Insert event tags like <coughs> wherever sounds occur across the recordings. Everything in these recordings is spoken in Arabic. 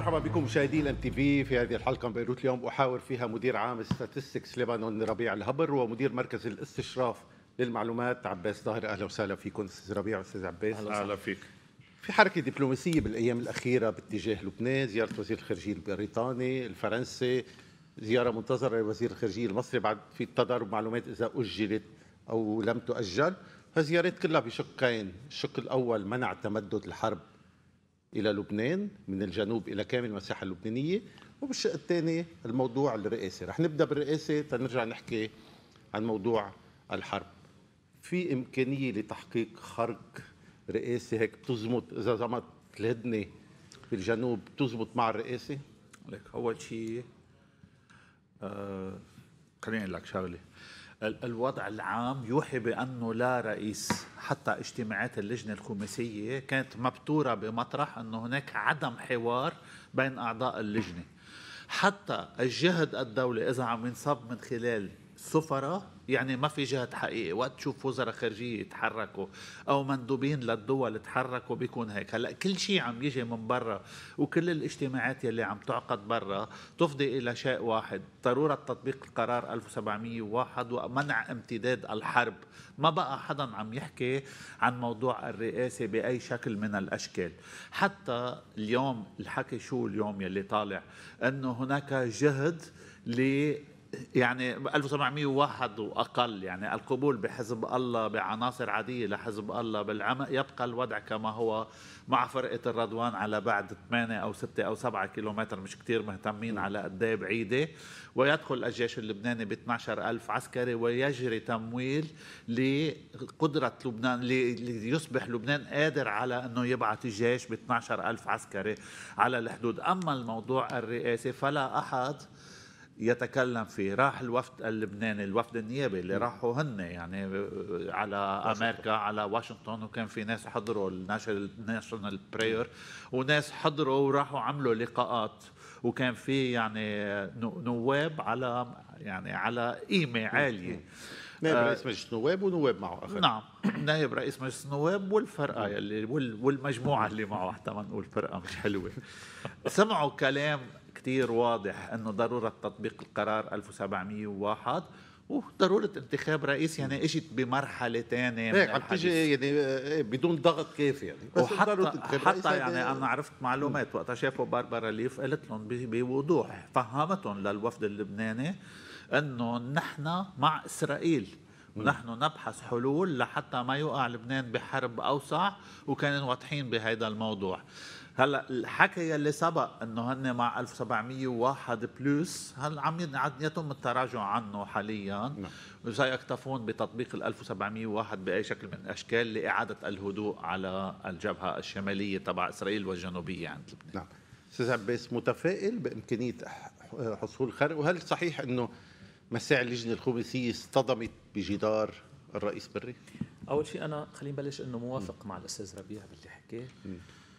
مرحبا بكم مشاهدينا ام تي في في هذه الحلقه من بيروت اليوم احاور فيها مدير عام ستاتستكس لبنان ربيع الهبر ومدير مركز الاستشراف للمعلومات عباس ظاهر اهلا وسهلا فيكم استاذ ربيع استاذ عباس اهلا فيك في حركة دبلوماسية بالأيام الأخيرة باتجاه لبنان زيارة وزير الخارجية البريطاني الفرنسي زيارة منتظرة لوزير الخارجية المصري بعد في تضارب معلومات إذا أجلت أو لم تؤجل فزيارات كلها بشقين الشق الأول منع تمدد الحرب الى لبنان من الجنوب الى كامل المساحه اللبنانيه وبالشق الثاني الموضوع الرئاسي رح نبدا بالرئاسه تنرجع نحكي عن موضوع الحرب في امكانيه لتحقيق خرق رئاسي هيك بتزبط اذا زمت الهدنه بالجنوب بتزبط مع الرئاسه لك اول شيء آه خليني اقول لك شغله الوضع العام يوحي بأنه لا رئيس حتى اجتماعات اللجنة الخماسية كانت مبتورة بمطرح أنه هناك عدم حوار بين أعضاء اللجنة حتى الجهد الدولي إذا عم ينصب من خلال سفره يعني ما في جهد حقيقي وقت تشوف وزراء خارجيه يتحركوا او مندوبين للدول يتحركوا بيكون هيك هلا كل شيء عم يجي من برا وكل الاجتماعات يلي عم تعقد برا تفضي الى شيء واحد ضروره تطبيق القرار 1701 ومنع امتداد الحرب ما بقى حدا عم يحكي عن موضوع الرئاسه باي شكل من الاشكال حتى اليوم الحكي شو اليوم يلي طالع انه هناك جهد ل يعني 1701 واقل يعني القبول بحزب الله بعناصر عاديه لحزب الله بالعمق يبقى الوضع كما هو مع فرقه الرضوان على بعد 8 او 6 او 7 كيلومتر مش كثير مهتمين على قد إيه بعيده ويدخل الجيش اللبناني ب 12000 عسكري ويجري تمويل لقدره لبنان ليصبح لبنان قادر على انه يبعث جيش ب 12000 عسكري على الحدود اما الموضوع الرئاسي فلا احد يتكلم فيه راح الوفد اللبناني الوفد النيابي اللي راحوا هن يعني آه، على امريكا على واشنطن وكان في ناس حضروا الناشونال براير وناس حضروا وراحوا عملوا لقاءات وكان في يعني نواب على يعني على قيمه عاليه آه، نعم. <clears throat> نائب رئيس مجلس النواب ونواب معه اخر نعم نائب رئيس مجلس النواب والفرقه يلي والمجموعه اللي معه حتى ما نقول فرقه مش حلوه <laughs> سمعوا كلام كثير واضح انه ضروره تطبيق القرار 1701 وضرورة انتخاب رئيس يعني اجت بمرحلة ثانية هيك عم تيجي يعني إيه، بدون ضغط كافي يعني بس وحتى حتى يعني, يعني انا عرفت معلومات وقتها شافوا باربرا ليف قالت لهم بوضوح فهمتهم للوفد اللبناني انه نحن مع اسرائيل ونحن نبحث حلول لحتى ما يوقع لبنان بحرب اوسع وكانوا واضحين بهذا الموضوع هلا الحكي يلي سبق انه هن مع 1701 بلس هل عم يتم التراجع عنه حاليا نعم. وسيكتفون بتطبيق ال 1701 باي شكل من الاشكال لاعاده الهدوء على الجبهه الشماليه تبع اسرائيل والجنوبيه عند لبنان نعم استاذ عباس متفائل بامكانيه حصول خرق وهل صحيح انه مساعي اللجنه الخماسيه اصطدمت بجدار الرئيس بري؟ اول شيء انا خليني بلش انه موافق م. مع الاستاذ ربيع باللي حكيه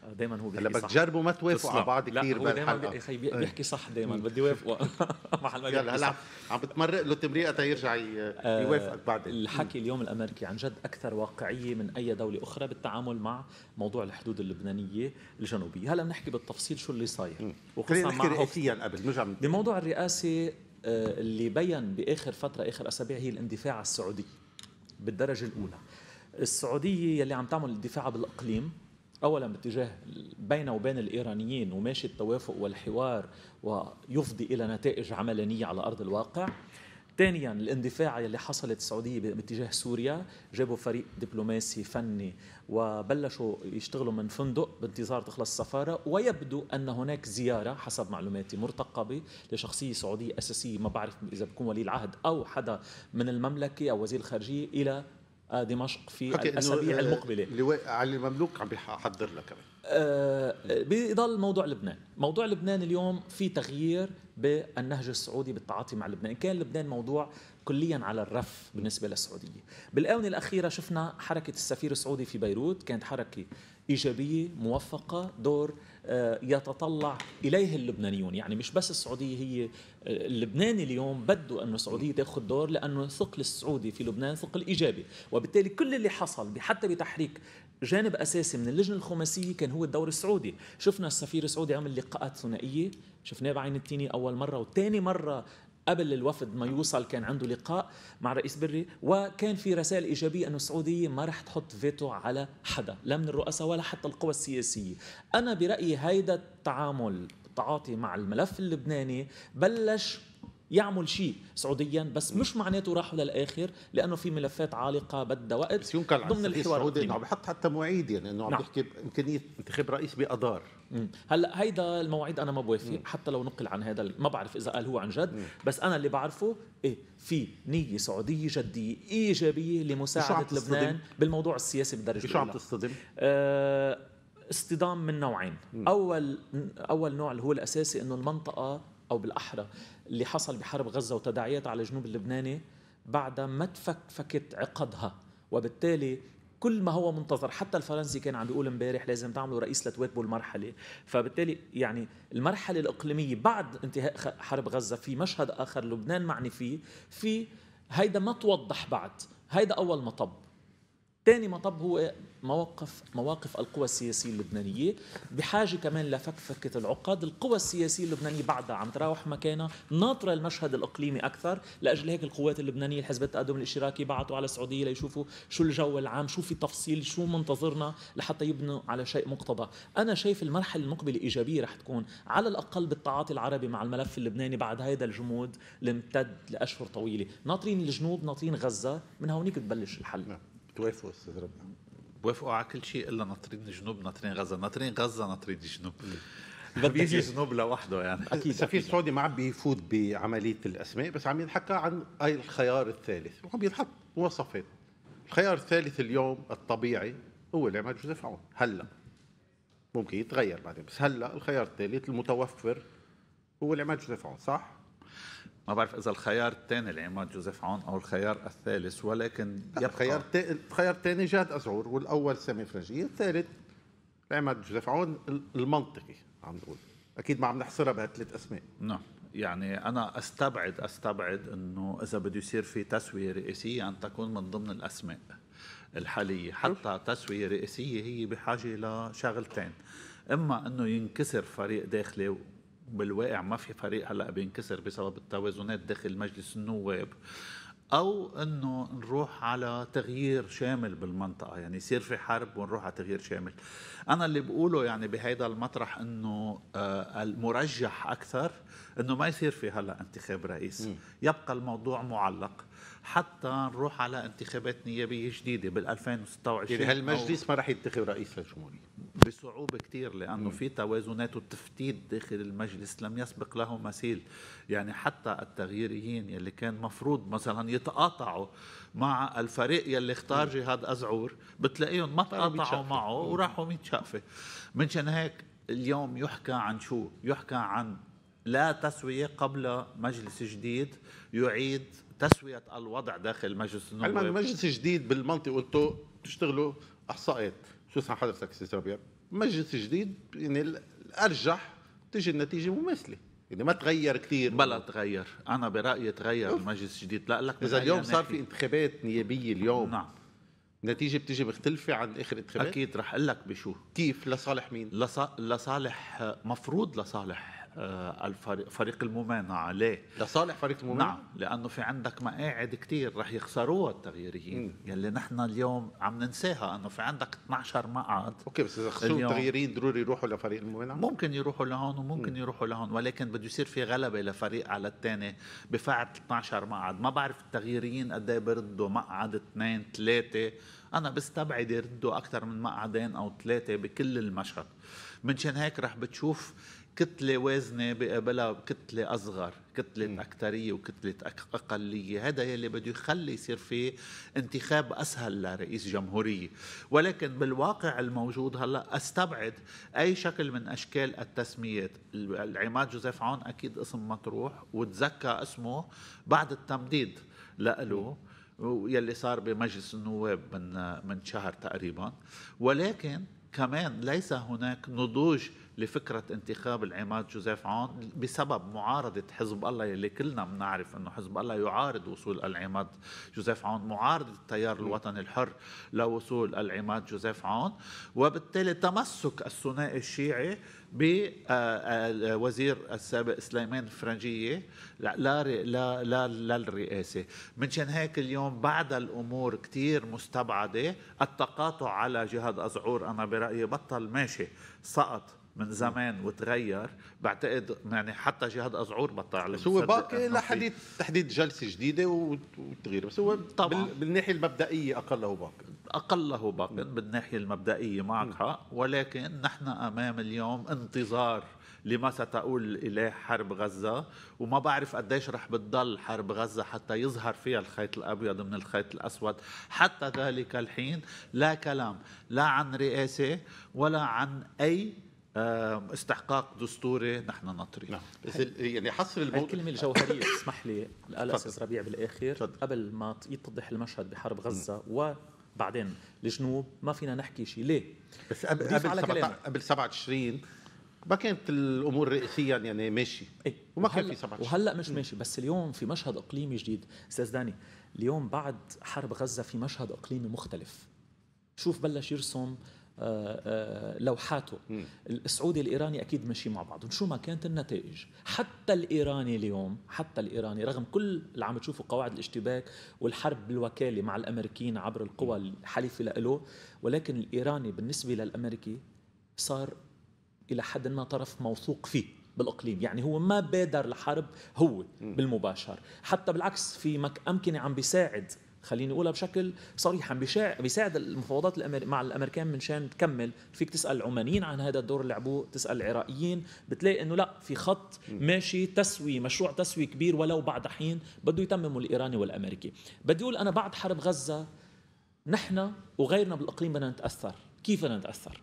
آه، دائما هو بيحكي هلا بدك تجربوا ما توافقوا على بعض كثير بهالحلقه آه، يا خي آه. بيحكي صح دائما بدي وافقه <laughs> محل ما يلا هلا عم بتمرق له تمريقه تيرجع يوافقك بعدين الحكي اليوم الامريكي عن جد اكثر واقعيه من اي دوله اخرى بالتعامل مع موضوع الحدود اللبنانيه الجنوبيه هلا بنحكي بالتفصيل شو اللي صاير وخصوصا نحكي رئاسيا قبل نرجع بموضوع الرئاسه اللي بين باخر فتره اخر اسابيع هي الاندفاع على السعوديه بالدرجه الاولى السعوديه يلي عم تعمل الدفاع بالاقليم اولا باتجاه بين وبين الايرانيين وماشي التوافق والحوار ويفضي الى نتائج عملانيه على ارض الواقع ثانيا الاندفاع اللي حصلت السعوديه باتجاه سوريا جابوا فريق دبلوماسي فني وبلشوا يشتغلوا من فندق بانتظار تخلص السفاره ويبدو ان هناك زياره حسب معلوماتي مرتقبه لشخصيه سعوديه اساسيه ما بعرف اذا بكون ولي العهد او حدا من المملكه او وزير الخارجيه الى آه، دمشق في الاسابيع آه، المقبله اللواء علي مملوك عم بيحضر لك كمان آه بضل موضوع لبنان موضوع لبنان اليوم في تغيير بالنهج السعودي بالتعاطي مع لبنان كان لبنان موضوع كليا على الرف بالنسبه للسعوديه بالاونه الاخيره شفنا حركه السفير السعودي في بيروت كانت حركه ايجابيه موفقه دور آه، يتطلع اليه اللبنانيون يعني مش بس السعوديه هي آه، اللبناني اليوم بده انه السعوديه تاخذ دور لانه الثقل السعودي في لبنان ثقل ايجابي وبالتالي كل اللي حصل حتى بتحريك جانب اساسي من اللجنه الخماسيه كان هو الدور السعودي شفنا السفير السعودي عمل لقاءات ثنائيه شفناه بعين التيني اول مره وثاني مره قبل الوفد ما يوصل كان عنده لقاء مع رئيس بري وكان في رسائل إيجابية انه السعودية ما رح تحط فيتو على حدا لا من الرؤساء ولا حتى القوى السياسية أنا برأيي هيدا التعامل التعاطي مع الملف اللبناني بلش يعمل شيء سعوديا بس مش معناته راحوا للاخر لانه في ملفات عالقه بدها وقت بس ينقل ضمن الحوار السعودي انه عم بحط حتى مواعيد يعني انه عم نعم. بيحكي انتخاب رئيس بأدار هلا هيدا المواعيد انا ما بوافق حتى لو نقل عن هذا ما بعرف اذا قال هو عن جد مم. بس انا اللي بعرفه إيه في نيه سعوديه جديه ايجابيه لمساعده لبنان بالموضوع السياسي بالدرجه شو عم تصطدم؟ آه اصطدام من نوعين مم. اول اول نوع اللي هو الاساسي انه المنطقه او بالاحرى اللي حصل بحرب غزه وتداعياتها على الجنوب اللبناني بعدها ما تفكفكت عقدها وبالتالي كل ما هو منتظر حتى الفرنسي كان عم بيقول امبارح لازم تعملوا رئيس لتواكبوا المرحله فبالتالي يعني المرحله الاقليميه بعد انتهاء حرب غزه في مشهد اخر لبنان معني فيه في هيدا ما توضح بعد هيدا اول مطب ثاني مطب هو مواقف مواقف القوى السياسيه اللبنانيه بحاجه كمان لفكفكه العقد القوى السياسيه اللبنانيه بعدها عم تراوح مكانها ناطره المشهد الاقليمي اكثر لاجل هيك القوات اللبنانيه حزب التقدم الاشتراكي بعثوا على السعوديه ليشوفوا شو الجو العام شو في تفصيل شو منتظرنا لحتى يبنوا على شيء مقتضى انا شايف المرحله المقبله ايجابيه رح تكون على الاقل بالتعاطي العربي مع الملف اللبناني بعد هذا الجمود الممتد لاشهر طويله ناطرين الجنوب ناطرين غزه من هونيك تبلش الحل نعم. توافق استاذ ربنا بوافقوا على كل شيء الا ناطرين جنوب ناطرين غزه ناطرين غزه ناطرين جنوب <laughs> بيجي جنوب لوحده يعني اكيد السفير السعودي ما عم بيفوت بعمليه الاسماء بس عم ينحكى عن الخيار الثالث وعم بينحط مواصفات الخيار الثالث اليوم الطبيعي هو اللي عمل جوزيف عون هلا ممكن يتغير بعدين بس هلا الخيار الثالث المتوفر هو اللي عمل جوزيف عون صح؟ ما بعرف اذا الخيار الثاني لعماد جوزيف عون او الخيار الثالث ولكن يبقى الخيار الخيار الثاني جاد ازعور والاول سامي فرنجيه الثالث عماد جوزيف عون المنطقي عم نقول اكيد ما عم نحصرها بهالثلاث اسماء نعم يعني انا استبعد استبعد انه اذا بده يصير في تسويه رئاسيه ان تكون من ضمن الاسماء الحاليه حتى تسويه رئاسيه هي بحاجه لشغلتين اما انه ينكسر فريق داخلي بالواقع ما في فريق هلا بينكسر بسبب التوازنات داخل مجلس النواب او انه نروح على تغيير شامل بالمنطقه يعني يصير في حرب ونروح على تغيير شامل انا اللي بقوله يعني بهذا المطرح انه آه، المرجح اكثر انه ما يصير في هلا انتخاب رئيس يبقى الموضوع معلق حتى نروح على انتخابات نيابيه جديده بال 2026 يعني هالمجلس ما راح ينتخب رئيس للجمهوريه بصعوبه كثير لانه في توازنات وتفتيت داخل المجلس لم يسبق له مثيل يعني حتى التغييريين يلي كان مفروض مثلا يتقاطعوا مع الفريق يلي اختار جهاد ازعور بتلاقيهم ما تقاطعوا معه وراحوا من شقفه منشان هيك اليوم يحكى عن شو يحكى عن لا تسويه قبل مجلس جديد يعيد تسويه الوضع داخل مجلس النواب علما مجلس جديد بالمنطق قلتوا تشتغلوا احصائيات شو صار حضرتك سي ربيع مجلس جديد يعني الارجح تجي النتيجه مماثله يعني ما تغير كثير بلا تغير انا برايي تغير المجلس الجديد لا لك اذا اليوم صار في انتخابات نيابيه اليوم نعم النتيجه بتجي مختلفه عن اخر انتخابات اكيد رح اقول لك بشو كيف لصالح مين لص... لصالح مفروض لصالح آه، الفريق الممانعة ليه؟ لصالح فريق الممانعة؟ نعم لأنه في عندك مقاعد كتير رح يخسروها التغييريين يلي نحن اليوم عم ننساها أنه في عندك 12 مقعد أوكي بس إذا خسروا التغييريين ضروري يروحوا لفريق الممانعة؟ ممكن يروحوا لهون وممكن مم. يروحوا لهون ولكن بده يصير في غلبة لفريق على الثاني بفعل 12 مقعد ما بعرف التغييريين قد ايه بردوا مقعد اثنين ثلاثة أنا بستبعد يردوا أكثر من مقعدين أو ثلاثة بكل المشهد منشان هيك رح بتشوف كتلة وازنة بقابلها كتلة أصغر كتلة أكترية وكتلة أقلية هذا يلي بده يخلي يصير في انتخاب أسهل لرئيس جمهورية ولكن بالواقع الموجود هلا أستبعد أي شكل من أشكال التسميات العماد جوزيف عون أكيد اسم مطروح وتزكى اسمه بعد التمديد لألو يلي صار بمجلس النواب من من شهر تقريبا ولكن كمان ليس هناك نضوج لفكره انتخاب العماد جوزيف عون بسبب معارضه حزب الله يلي كلنا بنعرف انه حزب الله يعارض وصول العماد جوزيف عون معارضه التيار الوطني الحر لوصول العماد جوزيف عون وبالتالي تمسك الثنائي الشيعي بوزير آه، آه، آه، السابق سليمان الفرنجية لا لا لا للرئاسة منشان هيك اليوم بعد الأمور كتير مستبعدة التقاطع على جهاد أزعور أنا برأيي بطل ماشي سقط من زمان وتغير بعتقد يعني حتى جهاد ازعور بطل بس هو باقي لحديث تحديد جلسه جديده وتغيير بس هو طبعا بالناحيه المبدئيه اقله باقي اقله باقي بالناحيه المبدئيه معك حق ولكن نحن امام اليوم انتظار لما ستقول إليه حرب غزة وما بعرف قديش رح بتضل حرب غزة حتى يظهر فيها الخيط الأبيض من الخيط الأسود حتى ذلك الحين لا كلام لا عن رئاسة ولا عن أي آه، استحقاق دستوري نحن نطري نعم بس يعني حصر الموضوع الكلمه الجوهريه <laughs> اسمح لي الآلة استاذ ربيع بالاخر فضل. قبل ما يتضح المشهد بحرب غزه م. وبعدين الجنوب ما فينا نحكي شيء ليه بس قبل قبل, قبل 27 ما كانت الامور رئيسيا يعني ماشي ايه وما كان في 27 وهلا مش ماشي بس اليوم في مشهد اقليمي جديد استاذ داني اليوم بعد حرب غزه في مشهد اقليمي مختلف شوف بلش يرسم آه، آه، لوحاته السعودي الايراني اكيد ماشي مع بعضهم شو ما كانت النتائج حتى الايراني اليوم حتى الايراني رغم كل اللي عم تشوفه قواعد الاشتباك والحرب بالوكاله مع الامريكيين عبر القوى الحليفه له ولكن الايراني بالنسبه للامريكي صار الى حد ما طرف موثوق فيه بالاقليم يعني هو ما بادر لحرب هو بالمباشر حتى بالعكس في امكنه عم بيساعد خليني اقولها بشكل صريح عم بيساعد المفاوضات الأمر... مع الامريكان من شان تكمل فيك تسال العمانيين عن هذا الدور اللي لعبوه تسال العراقيين بتلاقي انه لا في خط ماشي تسوي مشروع تسوي كبير ولو بعد حين بده يتممه الايراني والامريكي بدي اقول انا بعد حرب غزه نحن وغيرنا بالاقليم بدنا نتاثر كيف بدنا نتاثر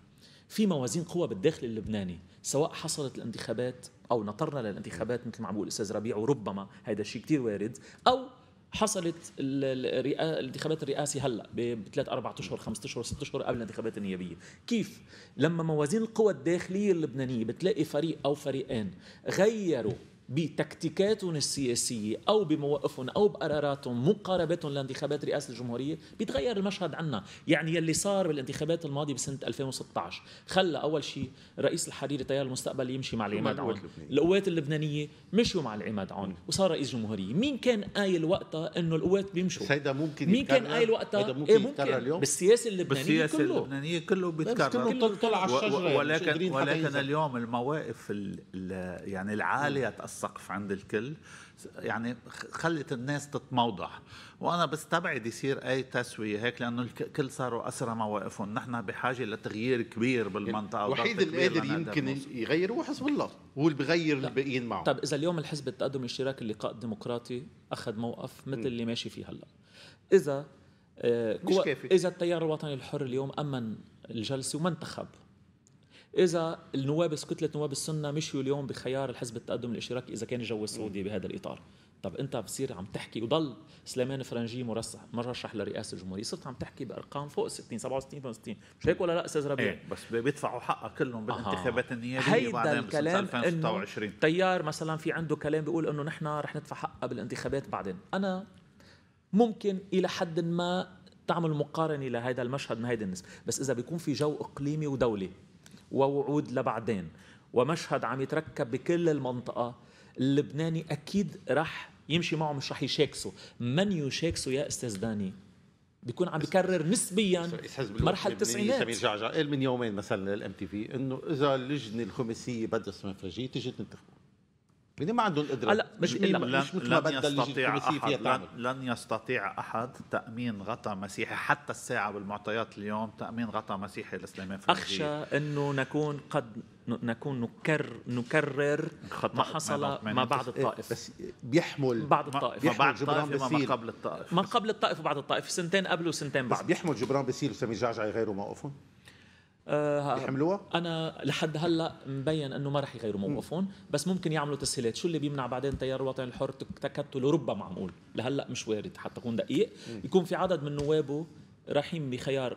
في موازين قوى بالداخل اللبناني سواء حصلت الانتخابات او نطرنا للانتخابات مثل ما عم بقول الاستاذ ربيع وربما هذا الشيء كثير وارد او حصلت الانتخابات الرئاسي هلا بثلاث اربع اشهر خمسة اشهر ست اشهر قبل الانتخابات النيابيه، كيف؟ لما موازين القوى الداخليه اللبنانيه بتلاقي فريق او فريقين غيروا بتكتيكاتهم السياسية أو بمواقفهم أو بقراراتهم مقاربتهم لانتخابات رئاسة الجمهورية بيتغير المشهد عنا يعني يلي صار بالانتخابات الماضية بسنة 2016 خلى أول شيء رئيس الحريري تيار المستقبل يمشي مع العماد عون القوات اللبنانية مشوا مع العماد عون وصار رئيس جمهورية مين كان قايل وقتها أنه القوات بيمشوا هيدا ممكن مين كان قايل وقتها هيدا ممكن, إيه ممكن اليوم بالسياسة اللبنانية بالسياسة كله اللبنانية كله بيتكرر كله طلع على الشجرة ولكن ولكن اليوم المواقف يعني العالية السقف عند الكل يعني خلت الناس تتموضع وانا بستبعد يصير اي تسويه هيك لانه الكل صاروا اسرى مواقفهم نحن بحاجه لتغيير كبير بالمنطقه الوحيد اللي قادر يمكن يغير هو حزب الله هو اللي بغير الباقيين معه طب اذا اليوم الحزب التقدم الاشتراكي اللقاء الديمقراطي اخذ موقف مثل اللي ماشي فيه هلا اذا آه مش كافي. اذا التيار الوطني الحر اليوم امن الجلسه وما انتخب اذا النواب كتله نواب السنه مشوا اليوم بخيار الحزب التقدم الاشتراكي اذا كان الجو السعودي بهذا الاطار طب انت بتصير عم تحكي وضل سليمان فرنجي مرشح مرشح لرئاسه الجمهوريه صرت عم تحكي بارقام فوق 60 67 68 مش هيك ولا لا استاذ ربيع؟ ايه بس بيدفعوا حقها كلهم بالانتخابات آه. النيابيه هيدا الكلام 2026 تيار مثلا في عنده كلام بيقول انه نحن رح ندفع حقها بالانتخابات بعدين انا ممكن الى حد ما تعمل مقارنه لهذا المشهد من هيدي النسبه بس اذا بيكون في جو اقليمي ودولي ووعود لبعدين ومشهد عم يتركب بكل المنطقه اللبناني اكيد رح يمشي معه مش رح يشاكسه من يشاكسه يا استاذ داني بيكون عم بكرر نسبيا مرحله التسعينات سمير جعجع قال من يومين مثلا للام تي في انه اذا اللجنه الخماسيه بدها اسمها فرجيه تيجي تنتخبه يعني ما عندهم قدره لا مش لا مش مثل ما بدل يستطيع احد لن, لن يستطيع احد تامين غطاء مسيحي حتى الساعه بالمعطيات اليوم تامين غطاء مسيحي لسليمان في اخشى انه نكون قد نكون نكرر نكرر ما حصل ما بعد إيه، الطائف بس بيحمل بعد الطائف ما بعد الطائف ما قبل الطائف ما قبل الطائف وبعد الطائف سنتين قبل وسنتين بعد بس بيحمل جبران بسيل وسامي جعجعي غيره موقفهم آه، يحملوها؟ انا لحد هلا مبين انه ما رح يغيروا موقفهم بس ممكن يعملوا تسهيلات شو اللي بيمنع بعدين التيار الوطني الحر تكتله ربما معقول لهلا مش وارد حتى اكون دقيق يكون في عدد من نوابه رايحين بخيار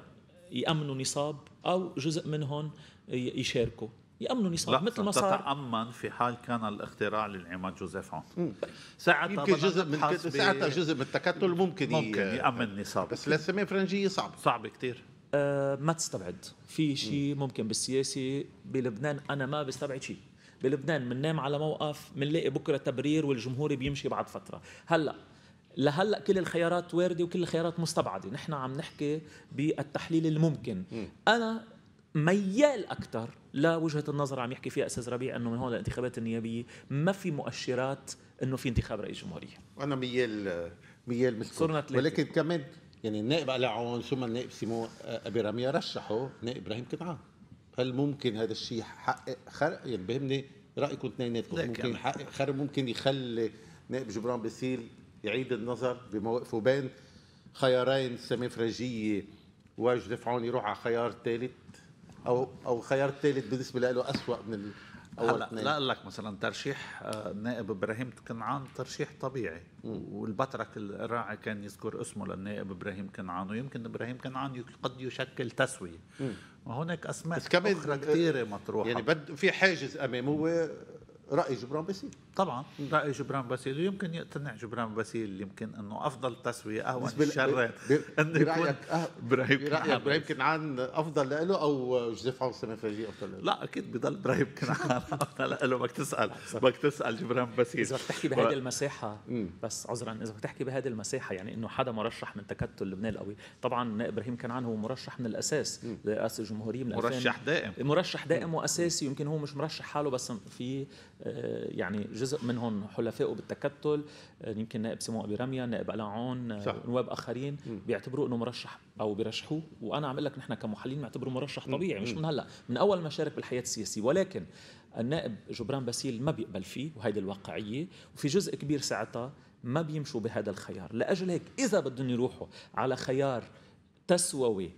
يامنوا نصاب او جزء منهم يشاركوا يامنوا نصاب مثل ما صار تتامن في حال كان الاختراع للعماد جوزيف عون ساعتها يمكن جزء من ساعتها جزء من التكتل ممكن ممكن يامن نصاب بس للسماء فرنجيه صعب صعب كثير آه، ما تستبعد في شيء ممكن بالسياسي بلبنان انا ما بستبعد شيء بلبنان بننام على موقف بنلاقي بكره تبرير والجمهور بيمشي بعد فتره هلا لهلا كل الخيارات وارده وكل الخيارات مستبعده نحن عم نحكي بالتحليل الممكن م. انا ميال اكثر لوجهه النظر عم يحكي فيها استاذ ربيع انه من هون الانتخابات النيابيه ما في مؤشرات انه في انتخاب رئيس جمهوريه انا ميال ميال مثل ولكن كمان يعني النائب علي عون ثم النائب سيمو آه، ابي رميه رشحوا نائب ابراهيم قطعان هل ممكن هذا الشيء يحقق خرق يعني بهمني رايكم اثنيناتكم ممكن يحقق خرق ممكن يخلي نائب جبران باسيل يعيد النظر بمواقفه بين خيارين سامي فرجيه واجد عون يروح على خيار ثالث او او خيار ثالث بالنسبه له اسوء من اول اثنين لا لك مثلا ترشيح النائب آه، ابراهيم كنعان ترشيح طبيعي والبترك الراعي كان يذكر اسمه للنائب ابراهيم كنعان ويمكن ابراهيم كنعان قد يشكل تسويه وهناك اسماء اخرى كثيره مطروحه يعني بد في حاجز امامه راي جبران باسيل طبعا راي جبران باسيل ويمكن يقتنع جبران باسيل يمكن انه افضل تسويه اهون الشر برايك أه- برايك برايك برايب كنعان افضل له او جوزيف عون سنفاجي افضل له لا اكيد بضل برايك كنعان <laughs> افضل له بدك تسال بدك تسال جبران باسيل اذا بدك تحكي بهذه المساحه بس عذرا اذا بدك تحكي بهذه المساحه يعني انه حدا مرشح من تكتل لبنان القوي طبعا ابراهيم كنعان هو مرشح من الاساس لرئاسه الجمهوريه من مرشح دائم مرشح دائم واساسي يمكن هو مش مرشح حاله بس في آه، يعني جزء منهم حلفائه بالتكتل آه، يمكن نائب سمو ابي رميا نائب قلعون آه، نواب اخرين بيعتبروه انه مرشح او بيرشحوه وانا عم اقول لك نحن كمحللين بنعتبره مرشح طبيعي مش من هلا من اول ما شارك بالحياه السياسيه ولكن النائب جبران باسيل ما بيقبل فيه وهيدي الواقعيه وفي جزء كبير ساعتها ما بيمشوا بهذا الخيار لاجل هيك اذا بدهم يروحوا على خيار تسووي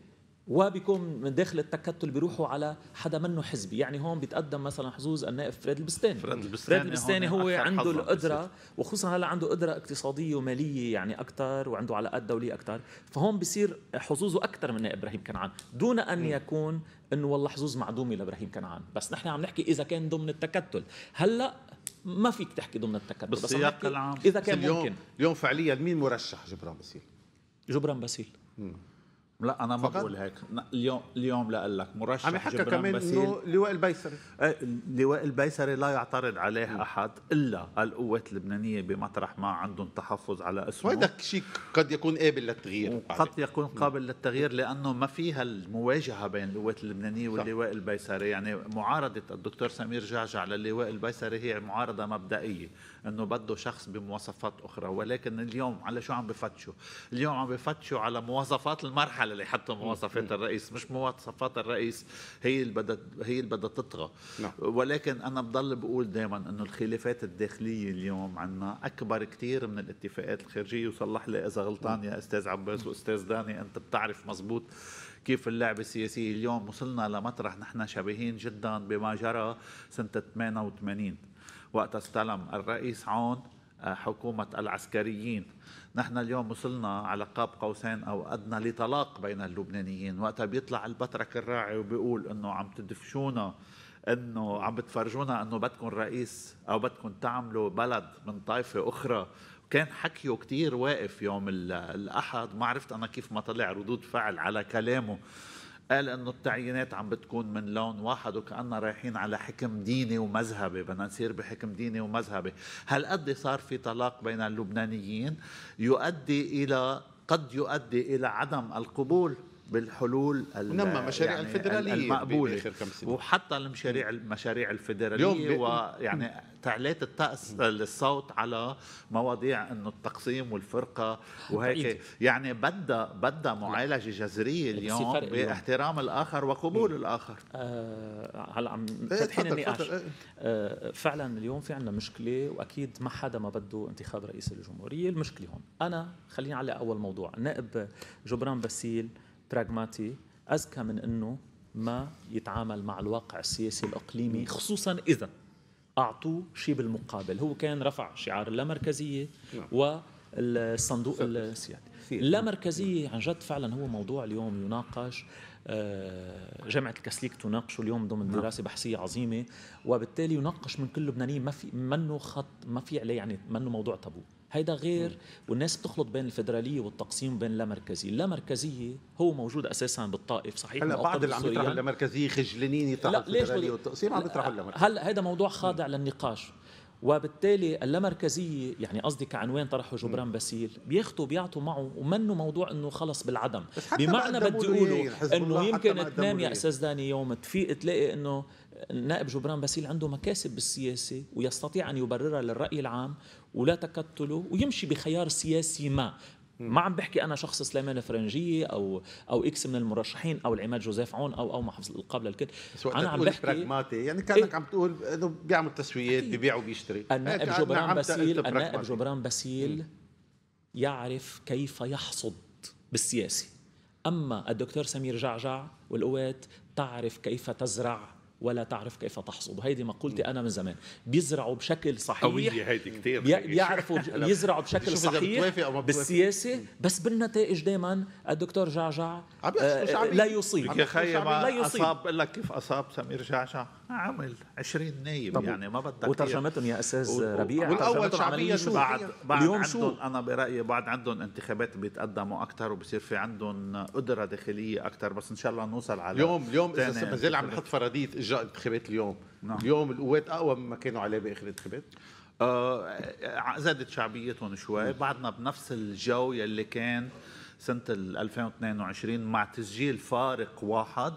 وبيكون من داخل التكتل بيروحوا على حدا منه حزبي يعني هون بيتقدم مثلا حظوظ النائب فريد البستاني فريد البستاني, هو عنده القدره وخصوصا هلا عنده قدره اقتصاديه وماليه يعني اكثر وعنده علاقات دوليه اكثر فهون بصير حظوظه اكثر من نائب ابراهيم كنعان دون ان يكون انه والله حظوظ معدومه لابراهيم كنعان بس نحن عم نحكي اذا كان ضمن التكتل هلا ما فيك تحكي ضمن التكتل بالسياق بس العام اذا كان اليوم ممكن اليوم فعليا مين مرشح جبران باسيل جبران باسيل مم. لا انا ما بقول هيك اليوم اليوم لاقول لك مرشح عم يحكى كمان انه لواء البيسري أه، لواء البيسري لا يعترض عليه احد الا القوات اللبنانيه بمطرح ما عندهم تحفظ على اسمه وهذا شيء قد يكون قابل للتغيير قد يكون قابل للتغيير لانه ما فيها المواجهه بين القوات اللبنانيه واللواء البيسري يعني معارضه الدكتور سمير جعجع للواء البيسري هي معارضه مبدئيه انه بده شخص بمواصفات اخرى ولكن اليوم على شو عم بفتشوا اليوم عم بفتشوا على مواصفات المرحله اللي حطوا مواصفات الرئيس مش مواصفات الرئيس هي اللي بدها هي اللي بدها تطغى نعم. ولكن انا بضل بقول دائما انه الخلافات الداخليه اليوم عندنا اكبر كثير من الاتفاقات الخارجيه وصلح لي اذا غلطان يا استاذ عباس واستاذ داني انت بتعرف مزبوط كيف اللعبة السياسية اليوم وصلنا لمطرح نحن شبيهين جدا بما جرى سنة 88 وقت استلم الرئيس عون آه، حكومة العسكريين نحن اليوم وصلنا على قاب قوسين أو أدنى لطلاق بين اللبنانيين وقتها بيطلع البترك الراعي وبيقول أنه عم تدفشونا انه عم بتفرجونا انه بدكم رئيس او بدكم تعملوا بلد من طائفه اخرى كان حكيه كتير واقف يوم الاحد ما عرفت انا كيف ما طلع ردود فعل على كلامه قال انه التعيينات عم بتكون من لون واحد وكاننا رايحين على حكم ديني ومذهبي بدنا نصير بحكم ديني ومذهبي هل قد صار في طلاق بين اللبنانيين يؤدي الى قد يؤدي الى عدم القبول بالحلول ونمى مشاريع يعني الفدراليه المقبوله وحتى المشاريع المشاريع الفدراليه اليوم ويعني تعليت الطقس الصوت على مواضيع انه التقسيم والفرقه وهيك يعني بدها بدها معالجه جذريه اليوم باحترام الاخر وقبول مم. الاخر آه هلا عم إيه، فاتحين النقاش إيه. آه، فعلا اليوم في عندنا مشكله واكيد ما حدا ما بده انتخاب رئيس الجمهوريه المشكله هون انا خليني على اول موضوع نائب جبران باسيل براغماتي اذكى من انه ما يتعامل مع الواقع السياسي الاقليمي خصوصا اذا اعطوه شيء بالمقابل هو كان رفع شعار اللامركزيه نعم. والصندوق السيادي اللامركزيه عن جد فعلا هو موضوع اليوم يناقش آه، جامعه الكاسليك تناقشه اليوم ضمن نعم. دراسه بحثيه عظيمه وبالتالي يناقش من كل لبنانيين ما في منه خط ما في عليه يعني منه موضوع تابو هيدا غير والناس بتخلط بين الفدراليه والتقسيم بين اللامركزيه اللامركزيه هو موجود اساسا بالطائف صحيح هلا بعض اللي عم يطرحوا اللامركزيه خجلانين يطرحوا الفدراليه والتقسيم عم يطرحوا اللامركزيه هلا هيدا موضوع خاضع للنقاش وبالتالي اللامركزية يعني قصدي كعنوان طرحه جبران باسيل بياخذوا بيعطوا معه ومنه موضوع انه خلص بالعدم بمعنى بدي اقوله يعني انه يمكن تنام يا استاذ داني يوم تفيق تلاقي انه نائب جبران باسيل عنده مكاسب بالسياسة ويستطيع أن يبررها للرأي العام ولا تكتله ويمشي بخيار سياسي ما ما عم بحكي انا شخص سليمان فرنجيه او او اكس من المرشحين او العماد جوزيف عون او او ما القابله القاب للكل انا عم بحكي براغماتي يعني كانك إيه؟ عم تقول انه بيعمل تسويات ببيع وبيشتري النائب إيه، جبران باسيل النائب جبران باسيل يعرف كيف يحصد بالسياسه اما الدكتور سمير جعجع والقوات تعرف كيف تزرع ولا تعرف كيف تحصد وهيدي مقولتي انا من زمان بيزرعوا بشكل صحيح قوية هيدي كثير بيعرفوا <laughs> يزرعوا بشكل صحيح بالسياسه بس بالنتائج دائما الدكتور جعجع آه, آه، لا يصيب يا خي ما يصيب. اصاب بقول لك كيف اصاب سمير جعجع عمل 20 نايب يعني ما بدك وترجمتهم يا استاذ ربيع والاول شعبيا بعد بعد اليوم شو انا برايي بعد عندهم انتخابات بيتقدموا اكثر وبصير في عندهم قدره داخليه اكثر بس ان شاء الله نوصل على اليوم اليوم اذا ما زال عم نحط فرضيه الانتخابات اليوم نعم. اليوم القوات اقوى مما كانوا عليه باخر الانتخابات آه زادت شعبيتهم شوي بعدنا بنفس الجو يلي كان آه سنة 2022 مع تسجيل فارق واحد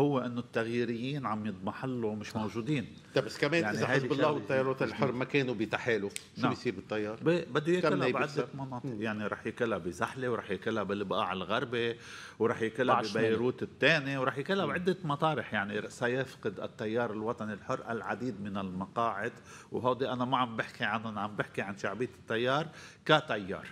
هو انه التغييريين عم يضمحلوا مش آه. موجودين طيب بس كمان يعني اذا حزب الله والتيارات الحر ما كانوا بتحالف شو نعم. بيصير بالتيار؟ بده يكلا بعدة مناطق يعني رح ياكلها بزحله ورح ياكلها بالبقاع الغربي ورح ياكلها ببيروت الثاني ورح ياكلها بعده مطارح يعني سيفقد التيار الوطني الحر العديد من المقاعد وهودي انا ما عم بحكي عنهم عم بحكي عن شعبيه التيار كتيار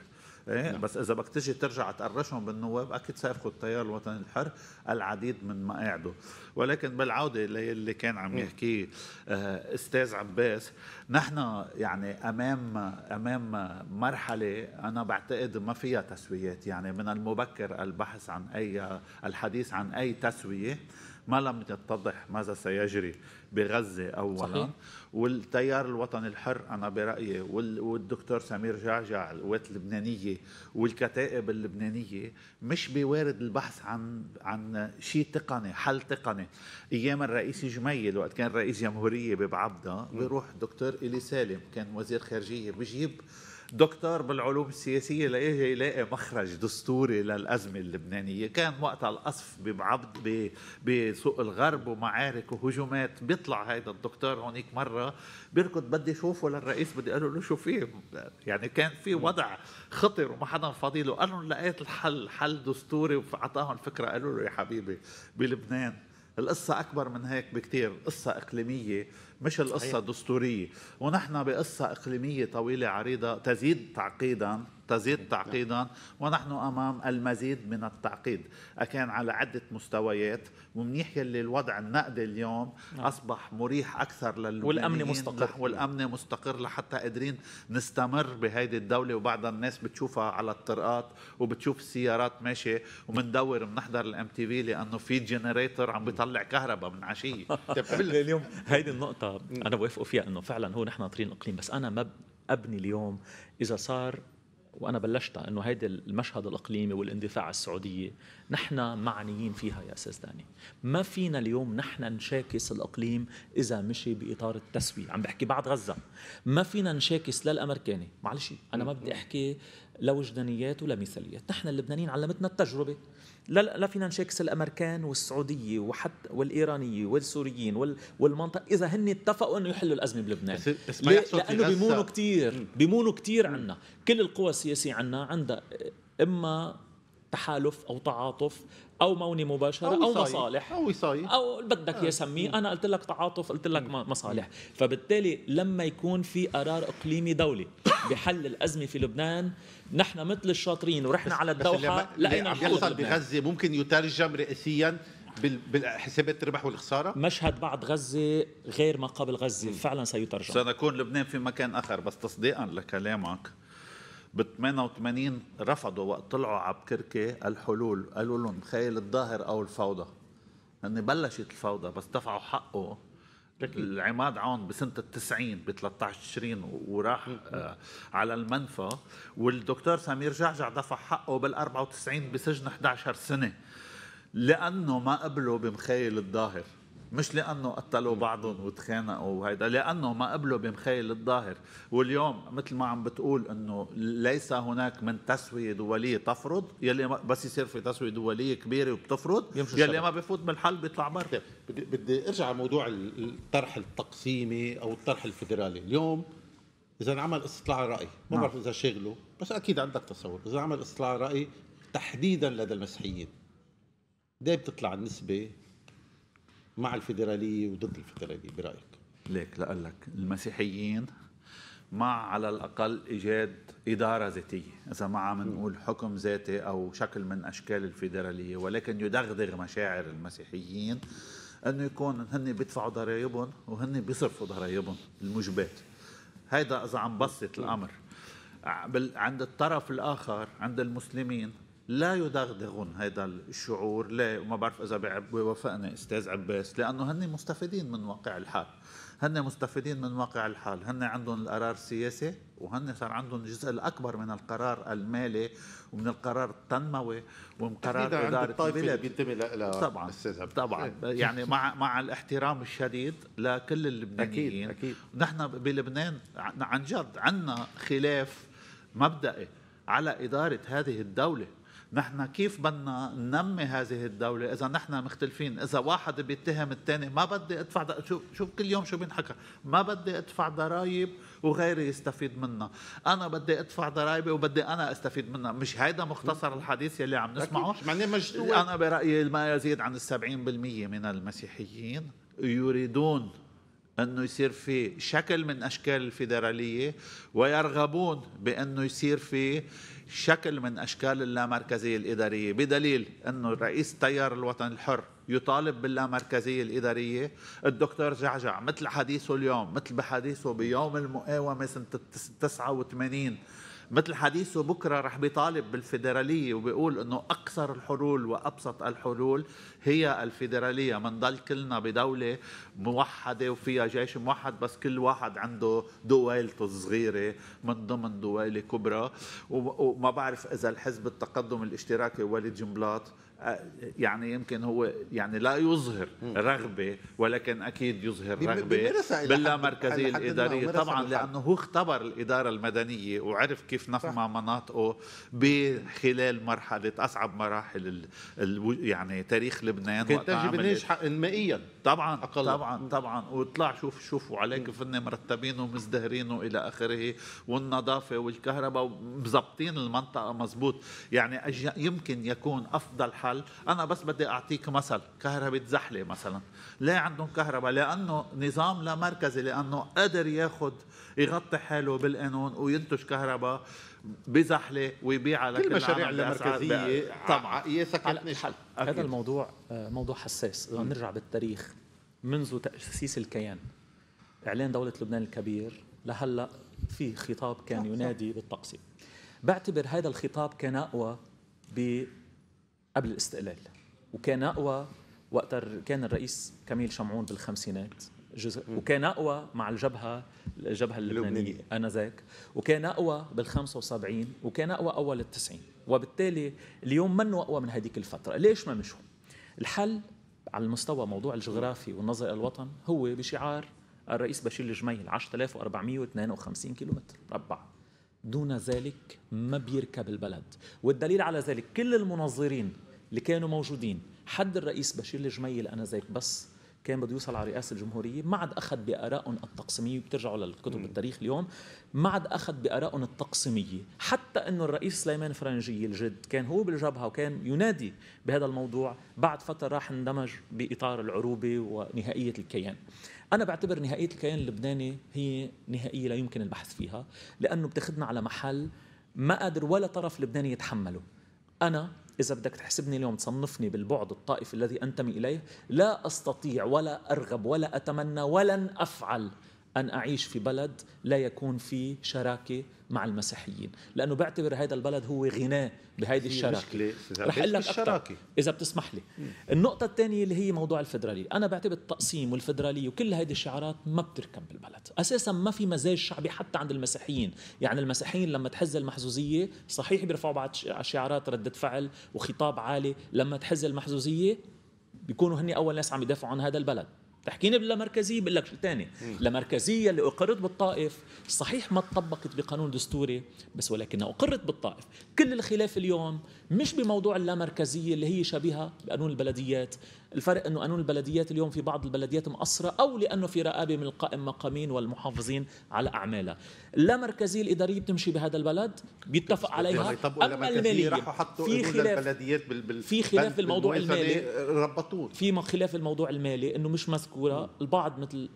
إيه؟ نعم. بس اذا بدك تجي ترجع تقرشهم بالنواب اكيد سيفقد التيار الوطني الحر العديد من مقاعده ولكن بالعوده اللي كان عم نعم. يحكيه آه، استاذ عباس نحن يعني امام امام مرحله انا بعتقد ما فيها تسويات يعني من المبكر البحث عن اي الحديث عن اي تسويه ما لم يتضح ماذا سيجري بغزة أولا صحيح. والتيار الوطني الحر أنا برأيي والدكتور سمير جعجع القوات اللبنانية والكتائب اللبنانية مش بوارد البحث عن عن شيء تقني حل تقني أيام الرئيس جميل وقت كان رئيس جمهورية ببعبدا بيروح الدكتور إلي سالم كان وزير خارجية بجيب دكتور بالعلوم السياسية ليجي يلاقي مخرج دستوري للأزمة اللبنانية كان وقتها القصف بعبد بسوق الغرب ومعارك وهجومات بيطلع هيدا الدكتور هونيك مرة بيركض بدي شوفه للرئيس بدي أقول له شو فيه يعني كان في وضع خطر وما حدا فاضي له قالوا لقيت الحل حل دستوري وأعطاهم الفكرة قالوا له يا حبيبي بلبنان القصة أكبر من هيك بكتير قصة إقليمية مش القصة صحيح. دستورية ونحن بقصة إقليمية طويلة عريضة تزيد تعقيدا تزيد تعقيدا ونحن امام المزيد من التعقيد اكان على عده مستويات ومنيح يلي الوضع النقدي اليوم نعم. اصبح مريح اكثر والامن مستقر والامن مستقر لحتى قادرين نستمر بهيدي الدوله وبعض الناس بتشوفها على الطرقات وبتشوف السيارات ماشيه ومندور بنحضر الام تي في لانه في جنريتور عم بيطلع كهرباء من عشيه <laughs> طيب، اليوم هيدي النقطه فانا بوافقه فيها انه فعلا هو نحن ناطرين الاقليم بس انا ما ابني اليوم اذا صار وانا بلشتها انه هيدا المشهد الاقليمي والاندفاع على السعوديه نحن معنيين فيها يا استاذ داني ما فينا اليوم نحن نشاكس الاقليم اذا مشي باطار التسويه عم بحكي بعد غزه ما فينا نشاكس للامريكاني معلش انا ما بدي احكي لا وجدانيات ولا مثاليات نحن اللبنانيين علمتنا التجربة لا, لا فينا نشاكس الأمريكان والسعودية وحتى والإيرانية والسوريين وال والمنطقة إذا هن اتفقوا أنه يحلوا الأزمة بلبنان بس بس ما لأنه بيمونوا كتير بيمونوا كتير عنا كل القوى السياسية عنا عندها إما تحالف أو تعاطف او مونه مباشره او, أو مصالح او وصايه او بدك اياه سميه انا قلت لك تعاطف قلت لك مصالح فبالتالي لما يكون في قرار اقليمي دولي <coughs> بحل الازمه في لبنان نحن مثل الشاطرين ورحنا على الدوحه لقينا عم يحصل بغزه ممكن يترجم رئيسيا بالحسابات الربح والخساره مشهد بعد غزه غير ما قبل غزه فعلا سيترجم سنكون لبنان في مكان اخر بس تصديقا لكلامك ب 88 رفضوا وقت طلعوا على بكركي الحلول قالوا لهم خيل الظاهر او الفوضى هن بلشت الفوضى بس دفعوا حقه العماد عون بسنة 90 ب 13 تشرين وراح آه على المنفى والدكتور سمير جعجع دفع حقه بال 94 بسجن 11 سنة لأنه ما قبلوا بمخيل الظاهر مش لانه قتلوا بعضهم وتخانقوا وهيدا لانه ما قبلوا بمخيل الظاهر واليوم مثل ما عم بتقول انه ليس هناك من تسويه دوليه تفرض يلي بس يصير في تسويه دوليه كبيره وبتفرض يلي ما بفوت بالحل بيطلع برا طيب، بدي بدي ارجع موضوع الطرح التقسيمي او الطرح الفدرالي اليوم اذا عمل استطلاع راي ما نعم. بعرف اذا شغله بس اكيد عندك تصور اذا عمل استطلاع راي تحديدا لدى المسيحيين ده بتطلع النسبه مع الفيدرالية وضد الفيدرالية برأيك ليك لأقول لك المسيحيين مع على الأقل إيجاد إدارة ذاتية إذا ما عم نقول حكم ذاتي أو شكل من أشكال الفيدرالية ولكن يدغدغ مشاعر المسيحيين أنه يكون هن بيدفعوا ضرائبهم وهن بيصرفوا ضرائبهم المجبات هيدا إذا عم بسط الأمر عند الطرف الآخر عند المسلمين لا يدغدغن هذا الشعور لا وما بعرف اذا بيوافقني استاذ عباس لانه هن مستفيدين من واقع الحال هن مستفيدين من واقع الحال هن عندهم القرار السياسي وهن صار عندهم الجزء الاكبر من القرار المالي ومن القرار التنموي ومن قرار اداره البلد بينتمي طبعا طبعا إيه. يعني مع <laughs> مع الاحترام الشديد لكل اللبنانيين اكيد اكيد نحن بلبنان عن جد عندنا خلاف مبدئي على اداره هذه الدوله نحن كيف بدنا ننمي هذه الدولة إذا نحن مختلفين إذا واحد بيتهم الثاني ما بدي أدفع شوف شوف كل يوم شو بينحكى ما بدي أدفع ضرائب وغيري يستفيد منها أنا بدي أدفع ضرائبي وبدي أنا أستفيد منها مش هيدا مختصر الحديث يلي عم نسمعه أنا برأيي ما يزيد عن السبعين بالمية من المسيحيين يريدون انه يصير في شكل من اشكال الفيدراليه ويرغبون بانه يصير في شكل من أشكال اللامركزية الإدارية بدليل أنه رئيس تيار الوطن الحر يطالب باللامركزية الإدارية الدكتور جعجع مثل حديثه اليوم مثل بحديثه بيوم المقاومة سنة 89 مثل حديثه بكره رح بيطالب بالفيدراليه وبيقول انه اقصر الحلول وابسط الحلول هي الفيدراليه منضل كلنا بدوله موحده وفيها جيش موحد بس كل واحد عنده دويلته الصغيره من ضمن دويله كبرى وما بعرف اذا الحزب التقدم الاشتراكي وليد جنبلاط يعني يمكن هو يعني لا يظهر رغبه ولكن اكيد يظهر رغبه باللامركزيه الاداريه طبعا لانه هو اختبر الاداره المدنيه وعرف كيف نفهم مناطقه خلال مرحله اصعب مراحل الـ الـ يعني تاريخ لبنان كانت تجربه ناجحه انمائيا طبعا أقل. طبعا طبعا وطلع شوف شوفوا عليك فن مرتبين ومزدهرين والى اخره والنظافه والكهرباء مزبطين المنطقه مزبوط يعني يمكن يكون افضل حال تشتغل انا بس بدي اعطيك مثل كهرباء زحله مثلا ليه عندهم كهرباء لانه نظام لا مركزي لانه قادر ياخذ يغطي حاله بالقانون وينتج كهرباء بزحله ويبيعها لكل المشاريع المركزيه طبعا آه. عقيه سكنت هذا الموضوع آه، موضوع حساس اذا نرجع بالتاريخ منذ تاسيس الكيان اعلان دوله لبنان الكبير لهلا في خطاب كان ينادي بالتقسيم بعتبر هذا الخطاب كان اقوى قبل الاستقلال وكان اقوى وقت كان الرئيس كميل شمعون بالخمسينات جزء وكان اقوى مع الجبهه الجبهه اللبنانيه انذاك وكان اقوى بال75 وكان اقوى اول التسعين وبالتالي اليوم منه اقوى من هذيك الفتره ليش ما مشوا الحل على المستوى موضوع الجغرافي والنظر الى الوطن هو بشعار الرئيس بشير الجميل 10452 كيلومتر مربع دون ذلك ما بيركب البلد والدليل على ذلك كل المنظرين اللي كانوا موجودين حد الرئيس بشير الجميل أنذاك بس كان بده يوصل على رئاسة الجمهورية ما عاد أخذ بآرائهم التقسيمية بترجعوا للكتب التاريخ اليوم ما عاد أخذ بآرائهم التقسيمية حتى أنه الرئيس سليمان فرنجي الجد كان هو بالجبهة وكان ينادي بهذا الموضوع بعد فترة راح اندمج بإطار العروبة ونهائية الكيان أنا بعتبر نهائية الكيان اللبناني هي نهائية لا يمكن البحث فيها لأنه بتاخذنا على محل ما قادر ولا طرف لبناني يتحمله أنا إذا بدك تحسبني اليوم تصنفني بالبعد الطائفي الذي أنتمي إليه لا أستطيع ولا أرغب ولا أتمنى ولن أفعل أن أعيش في بلد لا يكون فيه شراكة مع المسيحيين لانه بعتبر هذا البلد هو غناه بهيدي الشراكه رح اقول لك اذا بتسمح لي النقطه الثانيه اللي هي موضوع الفدرالي انا بعتبر التقسيم والفدرالي وكل هيدي الشعارات ما بتركب بالبلد اساسا ما في مزاج شعبي حتى عند المسيحيين يعني المسيحيين لما تحز المحزوزيه صحيح بيرفعوا بعض شعارات رده فعل وخطاب عالي لما تحز المحزوزيه بيكونوا هني اول ناس عم يدافعوا عن هذا البلد تحكيني باللامركزية بقول لك شو ثاني اللامركزية اللي أقرت بالطائف صحيح ما تطبقت بقانون دستوري بس ولكنها أقرت بالطائف كل الخلاف اليوم مش بموضوع اللامركزية اللي هي شبيهة بقانون البلديات الفرق انه قانون البلديات اليوم في بعض البلديات مقصره او لانه في رقابه من القائم مقامين والمحافظين على اعمالها لا مركزيه الاداريه بتمشي بهذا البلد بيتفق عليها يعني اما الماليه في خلاف البلديات بال... بال... في خلاف الموضوع المالي ربطوه في خلاف الموضوع المالي انه مش مذكوره البعض مثل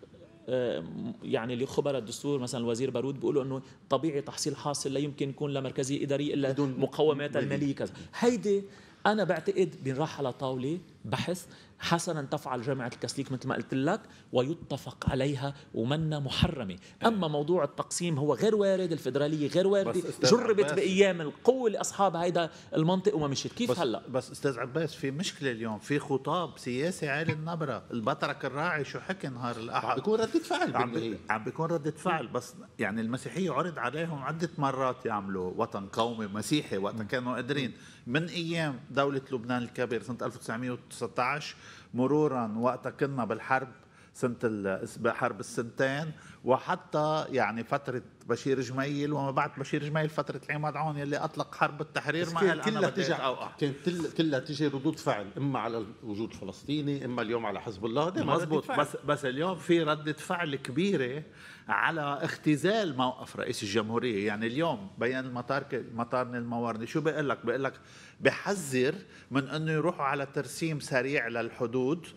يعني اللي خبر الدستور مثلا الوزير بارود بيقولوا انه طبيعي تحصيل حاصل لا يمكن يكون لا مركزيه اداريه الا مقومات الماليه كذا هيدي انا بعتقد بنراح على طاوله بحث حسنا تفعل جامعة الكسليك مثل ما قلت لك ويتفق عليها ومنا محرمة أما أيوة. موضوع التقسيم هو غير وارد الفدرالية غير واردة جربت بأيام القوة لأصحاب هيدا المنطق وما مشيت كيف بس هلأ بس أستاذ عباس في مشكلة اليوم في خطاب سياسي عالي النبرة البطرك الراعي شو حكي نهار الأحد عم بيكون ردة فعل عم, عم بيكون ردة فعل بس يعني المسيحية عرض عليهم عدة مرات يعملوا وطن قومي مسيحي وقت كانوا قادرين من أيام دولة لبنان الكبير سنة 1919 مرورا وقت كنا بالحرب سنة حرب السنتين وحتى يعني فترة بشير جميل وما بعد بشير جميل فترة العماد عون اللي أطلق حرب التحرير مع كانت كلها تجي كانت كلها تجي ردود فعل إما على الوجود الفلسطيني إما اليوم على حزب الله مزبوط بس بس اليوم في ردة فعل كبيرة على اختزال موقف رئيس الجمهورية يعني اليوم بيان المطار مطارنا الموارني شو بقول لك بقول لك بحذر من انه يروحوا على ترسيم سريع للحدود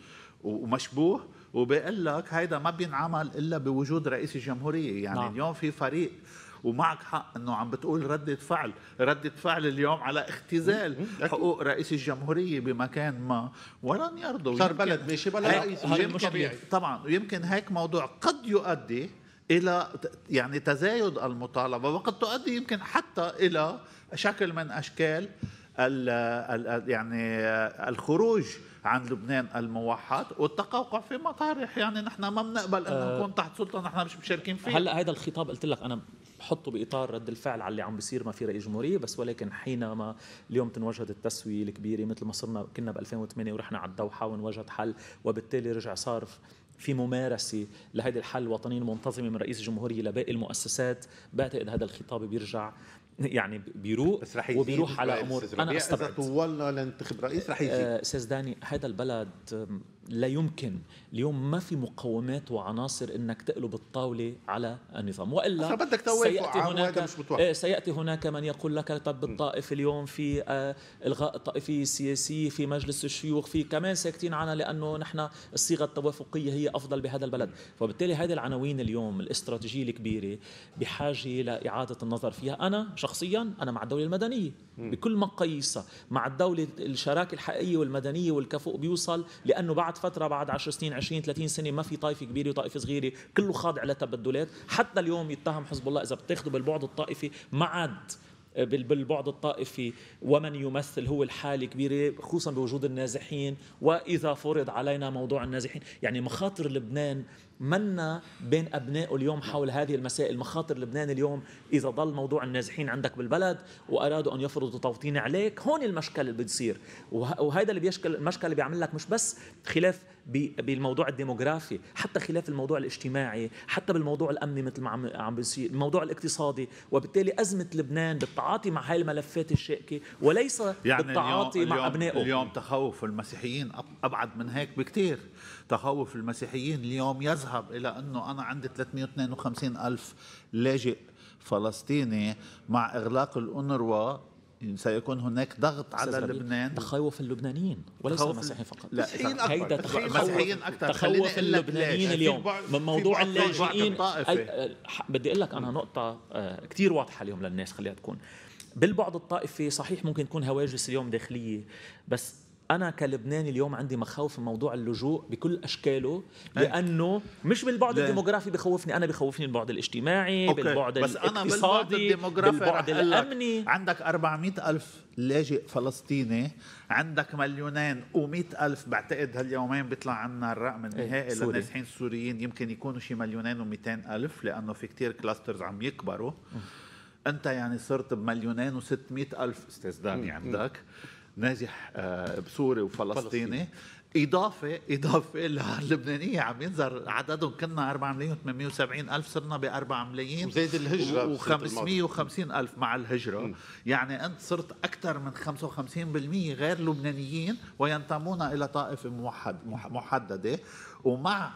ومشبوه وبقول لك هيدا ما بينعمل الا بوجود رئيس الجمهوريه يعني نعم. اليوم في فريق ومعك حق انه عم بتقول ردة فعل، ردة فعل اليوم على اختزال حقوق رئيس الجمهورية بمكان ما ولن يرضوا صار بلد ماشي بلا رئيس مش طبيعي طبعا ويمكن هيك موضوع قد يؤدي الى يعني تزايد المطالبه وقد تؤدي يمكن حتى الى شكل من اشكال ال الـ يعني الخروج عن لبنان الموحد والتقوقع في مطارح يعني نحن ما بنقبل انه آه. نكون تحت سلطه نحن مش مشاركين فيه هلا هذا الخطاب قلت لك انا حطه باطار رد الفعل على اللي عم بيصير ما في رئيس جمهوريه بس ولكن حينما اليوم تنوجد التسويه الكبيره مثل ما صرنا كنا ب 2008 ورحنا على الدوحه ونوجد حل وبالتالي رجع صار في ممارسه لهذه الحل الوطنيه المنتظمه من رئيس الجمهوريه لباقي المؤسسات بعتقد هذا الخطاب بيرجع يعني بيروق بس رح وبيروح على امور انا استبعد اذا طولنا لننتخب رئيس رح يزيد استاذ آه، داني هذا البلد لا يمكن اليوم ما في مقومات وعناصر انك تقلب الطاوله على النظام والا بدك سياتي هناك مش إيه، سياتي هناك من يقول لك طب بالطائف اليوم في آه، الغاء الطائفيه السياسيه في مجلس الشيوخ في كمان ساكتين عنها لانه نحن الصيغه التوافقيه هي افضل بهذا البلد فبالتالي هذه العناوين اليوم الاستراتيجيه الكبيره بحاجه لاعاده النظر فيها انا شخصيا انا مع الدوله المدنيه بكل مقاييسها مع الدوله الشراكه الحقيقيه والمدنيه والكفؤ بيوصل لانه بعد فتره بعد 10 سنين 20 30 سنه ما في طائفه كبيره وطائفه صغيره كله خاضع لتبدلات حتى اليوم يتهم حزب الله اذا بتاخذه بالبعد الطائفي ما عاد آه، بالبعد الطائفي ومن يمثل هو الحالة كبيرة خصوصا بوجود النازحين وإذا فرض علينا موضوع النازحين يعني مخاطر لبنان منا بين أبنائه اليوم حول هذه المسائل مخاطر لبنان اليوم إذا ضل موضوع النازحين عندك بالبلد وأرادوا أن يفرضوا توطين عليك هون المشكل اللي بتصير وهذا اللي بيشكل المشكل اللي بيعمل لك مش بس خلاف بالموضوع الديموغرافي حتى خلاف الموضوع الاجتماعي حتى بالموضوع الأمني مثل ما عم عم بيصير الموضوع الاقتصادي وبالتالي أزمة لبنان بالتعاطي مع هاي الملفات الشائكة وليس يعني بالتعاطي اليوم مع أبنائه اليوم تخوف المسيحيين أبعد من هيك بكثير تخوف المسيحيين اليوم يظهر اذهب إلى أنه أنا عندي 352 ألف لاجئ فلسطيني مع إغلاق الأونروا سيكون هناك ضغط على لبنان تخوف اللبنانيين وليس تخوف المسيحيين فقط لا هيدا تخوف أكثر تخوف اللبنانيين اليوم من موضوع اللاجئين أه، بدي اقول لك انا نقطه أه، كثير واضحه اليوم للناس خليها تكون بالبعد الطائفي صحيح ممكن تكون هواجس اليوم داخليه بس انا كلبناني اليوم عندي مخاوف من موضوع اللجوء بكل اشكاله لانه مش بالبعد لا. الديموغرافي بخوفني انا بخوفني البعد الاجتماعي أوكي. بالبعد بس الاقتصادي أنا بالبعد, بالبعد الامني عندك 400 الف لاجئ فلسطيني عندك مليونين و100 الف بعتقد هاليومين بيطلع عنا الرقم إيه، النهائي ايه للنازحين السوريين يمكن يكونوا شي مليونين و200 الف لانه في كتير كلاسترز عم يكبروا م. انت يعني صرت بمليونين و600 الف استاذ داني عندك م. ناجح آه، سوري وفلسطيني فلسطيني. إضافة إضافة للبنانية عم ينظر عددهم كنا 4 مليون 870 ألف صرنا ب 4 ملايين وزيد الهجرة و 550 ألف مع الهجرة م. يعني أنت صرت أكثر من 55% غير لبنانيين وينتمون إلى طائفة محددة ومع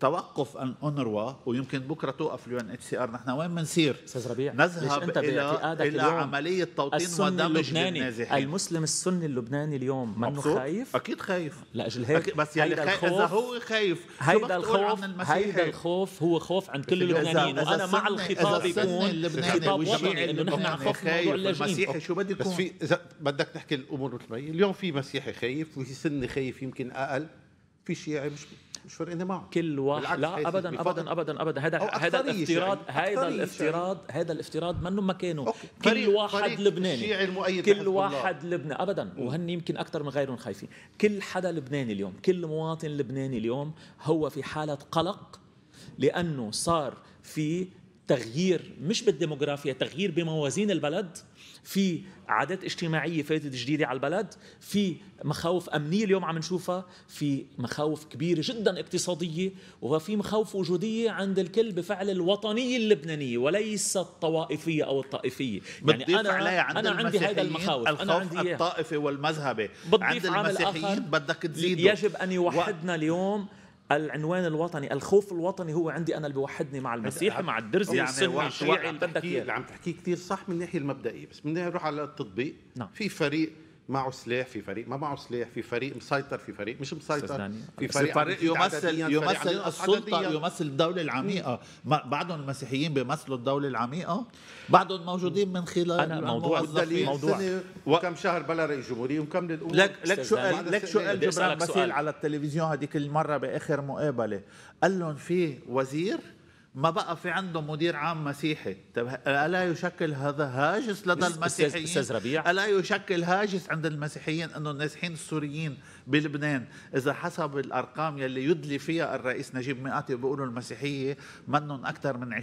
توقف ان اونروا ويمكن بكره توقف اليو ان اتش سي ار نحن وين بنصير؟ استاذ ربيع نذهب انت الى الى عمليه توطين ودمج للنازحين المسلم السني اللبناني اليوم منه خايف؟ اكيد خايف لاجل هيك بس يعني خايف اذا هو خايف هيدا الخوف هيدا الخوف هو خوف عند كل اللبنانيين وانا مع الخطاب يكون خطاب وطني انه نحن عم نخاف موضوع اللاجئين شو بده يكون؟ بس في اذا بدك تحكي الامور مثل ما هي اليوم في مسيحي خايف وفي سني خايف يمكن اقل في شيعي مش مش فارقين معه كل واحد لا ابدا ابدا ابدا ابدا هذا هذا الافتراض يعني هذا الافتراض هذا الافتراض منه مكانه كل واحد لبناني كل واحد لبناني ابدا وهن يمكن اكثر من غيرهم خايفين كل حدا لبناني اليوم كل مواطن لبناني اليوم هو في حاله قلق لانه صار في تغيير مش بالديموغرافيا تغيير بموازين البلد في عادات اجتماعيه فاتت جديده على البلد في مخاوف امنيه اليوم عم نشوفها في مخاوف كبيره جدا اقتصاديه وفي مخاوف وجوديه عند الكل بفعل الوطنيه اللبنانيه وليس الطوائفيه او الطائفيه يعني انا عند انا عندي هذا المخاوف الخوف انا عندي الطائفي والمذهبي عند المسيحيين بدك تزيده يجب ان يوحدنا و... اليوم العنوان الوطني الخوف الوطني هو عندي انا اللي بوحدني مع المسيحي مع الدرزي يعني السني الشيعي اللي عم تحكي كثير صح من الناحيه المبدئيه بس بدنا نروح على التطبيق نعم. في فريق معه سلاح في فريق ما معه سلاح في فريق مسيطر في فريق مش مسيطر في فريق, فريق يمثل يمثل عددياً السلطه عددياً. يعني. يمثل الدوله العميقه بعدهم المسيحيين بيمثلوا الدوله العميقه بعدهم موجودين من خلال أنا موضوع الدليل موضوع وكم شهر بلا رئيس جمهوريه وكم للأمور لك لك شو لك شو جبران باسيل على التلفزيون هذيك المره باخر مقابله قال لهم في وزير ما بقى في عنده مدير عام مسيحي طب ألا يشكل هذا هاجس لدى المسيحيين استاذ ربيع ألا يشكل هاجس عند المسيحيين أنه النازحين السوريين بلبنان إذا حسب الأرقام يلي يدلي فيها الرئيس نجيب مئاتي بيقولوا المسيحية منهم أكثر من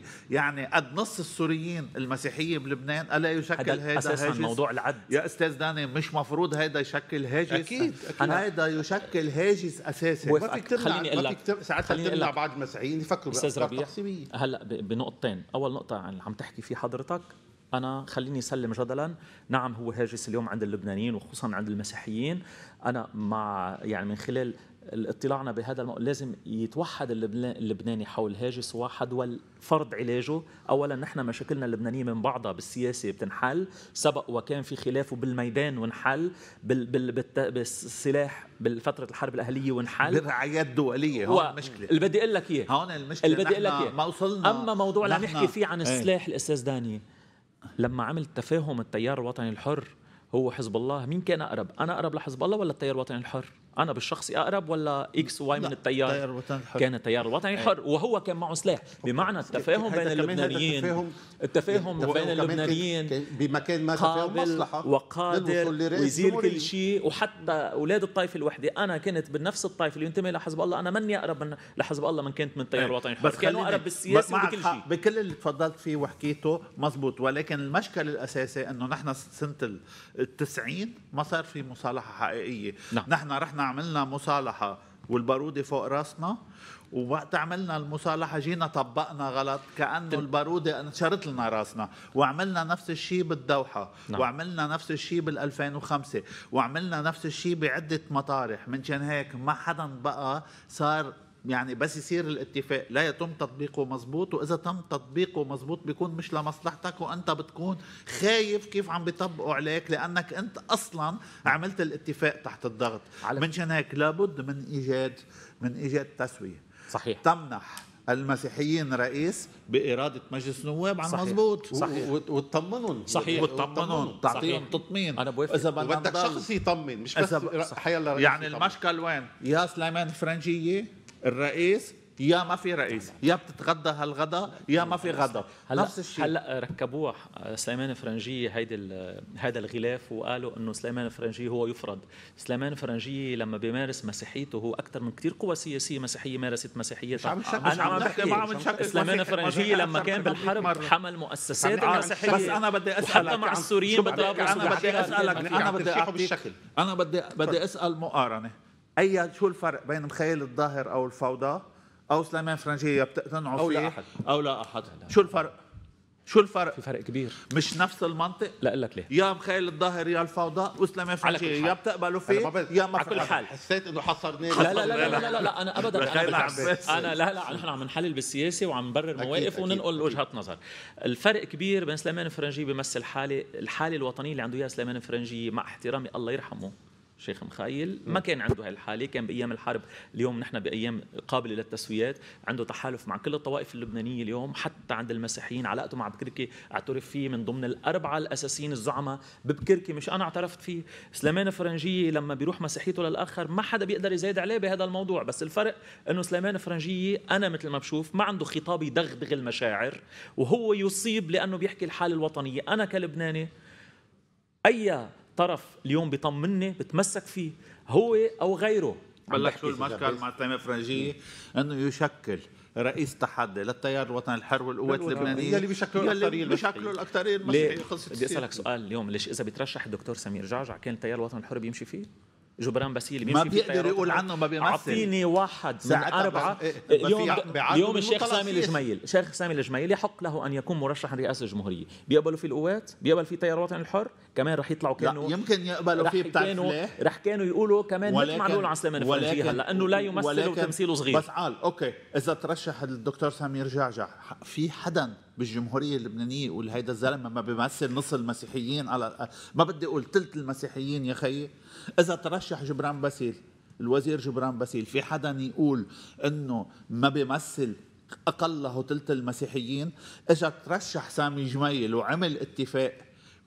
20% يعني قد نص السوريين المسيحية بلبنان ألا يشكل هذا أساسا هاجس. موضوع العد يا أستاذ داني مش مفروض هذا يشكل هاجس أكيد, أكيد. هذا يشكل هاجس أساسي ما فيك خليني اقول لك ساعات تمنع بعض المسيحيين يفكروا أستاذ ربيع هلا بنقطتين أول نقطة عن اللي عم تحكي فيه حضرتك انا خليني اسلم جدلا نعم هو هاجس اليوم عند اللبنانيين وخصوصا عند المسيحيين انا مع يعني من خلال اطلاعنا بهذا الموضوع لازم يتوحد اللبناني حول هاجس واحد والفرض علاجه اولا نحن مشاكلنا اللبنانيه من بعضها بالسياسه بتنحل سبق وكان في خلاف بالميدان وانحل بال بال بال بالسلاح بالفترة الحرب الأهلية وانحل برعايات دولية هون المشكلة اللي بدي أقول لك إياه هون المشكلة اللي بدي أقول لك إياه ما وصلنا أما موضوع اللي نحكي فيه عن إيه. السلاح ايه. الأستاذ داني لما عمل تفاهم التيار الوطني الحر هو حزب الله مين كان اقرب انا اقرب لحزب الله ولا التيار الوطني الحر انا بالشخصي اقرب ولا اكس واي من التيار تيار الوطني الحر كان التيار الوطني الحر إيه. وهو كان معه سلاح بمعنى إيه، التفاهم بين اللبنانيين التفاهم, التفاهم بين اللبنانيين بمكان ما تفاهم مصلحه وقادر ويزيل كل شيء وحتى اولاد الطائفه الوحده انا كنت بنفس الطائفه اللي ينتمي لحزب الله انا مني اقرب من لحزب الله من كنت من التيار إيه، الوطني الحر بس كانوا اقرب بالسياسه وبكل شيء بكل اللي تفضلت فيه وحكيته مزبوط ولكن المشكل الاساسي انه نحن سنه ال 90 ما صار في مصالحه حقيقيه نعم. نحن رحنا عملنا مصالحه والباروده فوق راسنا ووقت عملنا المصالحه جينا طبقنا غلط كانه الباروده انشرت لنا راسنا وعملنا نفس الشيء بالدوحه نعم. وعملنا نفس الشيء بال2005 وعملنا نفس الشيء بعده مطارح من هيك ما حدا بقى صار يعني بس يصير الاتفاق لا يتم تطبيقه مزبوط واذا تم تطبيقه مزبوط بيكون مش لمصلحتك وانت بتكون خايف كيف عم بيطبقوا عليك لانك انت اصلا عملت الاتفاق تحت الضغط منشان هيك لابد من ايجاد من ايجاد تسويه صحيح تمنح المسيحيين رئيس بإرادة مجلس نواب عن صحيح. مزبوط صحيح وتطمنهم صحيح وتطمنهم تعطيهم تطمين أنا بوافق إذا بدك شخص يطمن مش بس حيا يعني المشكل وين يا سليمان فرنجية الرئيس يا ما في رئيس يا بتتغدى هالغدا يا ما في غدا هلا نفس الشيء هلا ركبوها آه، سليمان فرنجي هيدي هذا الغلاف وقالوا انه سليمان فرنجي هو يفرض سليمان فرنجي لما بيمارس مسيحيته هو اكثر من كثير قوى سياسيه مسيحيه مارست مسيحيتها مش عم انا عم بحكي ما عم نشكك سليمان فرنجي لما كان بالحرب حمل مؤسسات المسيحيه بس انا بدي اسالك مع السوريين انا بدي اسالك انا بدي اعطيك انا بدي بدي اسال مقارنه اي شو الفرق بين مخيل الظاهر او الفوضى او سليمان فرنجيه بتقتنعوا او فيه لا احد او لا احد لا. شو الفرق شو الفرق؟ في فرق كبير مش نفس المنطق؟ لا لك ليه؟ يا مخيل الظاهر يا الفوضى وسلام فرنسية يا بتقبلوا فيه ما يا ما على كل حال حسيت انه حصرني لا لا لا لا لا, لا, لا, انا ابدا انا انا لا لا نحن عم نحلل بالسياسه وعم نبرر مواقف وننقل وجهه نظر الفرق كبير بين سليمان فرنجي بيمثل حاله الحاله الوطنيه اللي عنده اياها سليمان فرنجي مع احترامي الله يرحمه شيخ مخايل ما نعم. كان عنده هالحاله كان بايام الحرب اليوم نحن بايام قابله للتسويات عنده تحالف مع كل الطوائف اللبنانيه اليوم حتى عند المسيحيين علاقته مع بكركي اعترف فيه من ضمن الاربعه الاساسيين الزعماء ببكركي مش انا اعترفت فيه سليمان فرنجيه لما بيروح مسيحيته للاخر ما حدا بيقدر يزيد عليه بهذا الموضوع بس الفرق انه سليمان فرنجيه انا مثل ما بشوف ما عنده خطاب يدغدغ المشاعر وهو يصيب لانه بيحكي الحاله الوطنيه انا كلبناني اي طرف اليوم بيطمني بتمسك فيه هو او غيره بلش شو المشكل مع التنميه فرنجي انه يشكل رئيس تحدي للتيار الوطني الحر والقوات اللبنانيه يلي بيشكلوا الاكثريه بيشكلوا الاكثريه المسيحيه بدي اسالك سؤال اليوم ليش اذا بيترشح الدكتور سمير جعجع كان التيار الوطني الحر بيمشي فيه؟ جبران باسيلي ما بيقدر يقول عنه ما بيمثل اعطيني واحد من اربعه اليوم إيه، اليوم الشيخ سامي الجميل الشيخ سامي الجميل يحق له ان يكون مرشحا رئاسه الجمهوريه بيقبلوا في القوات بيقبل في تيار الوطن الحر كمان رح يطلعوا كانوا لا يمكن يقبلوا فيه بتاع كانوا رح كانوا يقولوا كمان مثل ما عم عن سليمان الفرنجي هلا انه لا يمثل وتمثيله صغير بس عال اوكي اذا ترشح الدكتور سامي جعجع في حدا بالجمهوريه اللبنانيه يقول هيدا الزلمه ما بيمثل نص المسيحيين على ما بدي اقول ثلث المسيحيين يا خيي اذا ترشح جبران باسيل الوزير جبران باسيل في حدا يقول انه ما بيمثل اقله ثلث المسيحيين اذا ترشح سامي جميل وعمل اتفاق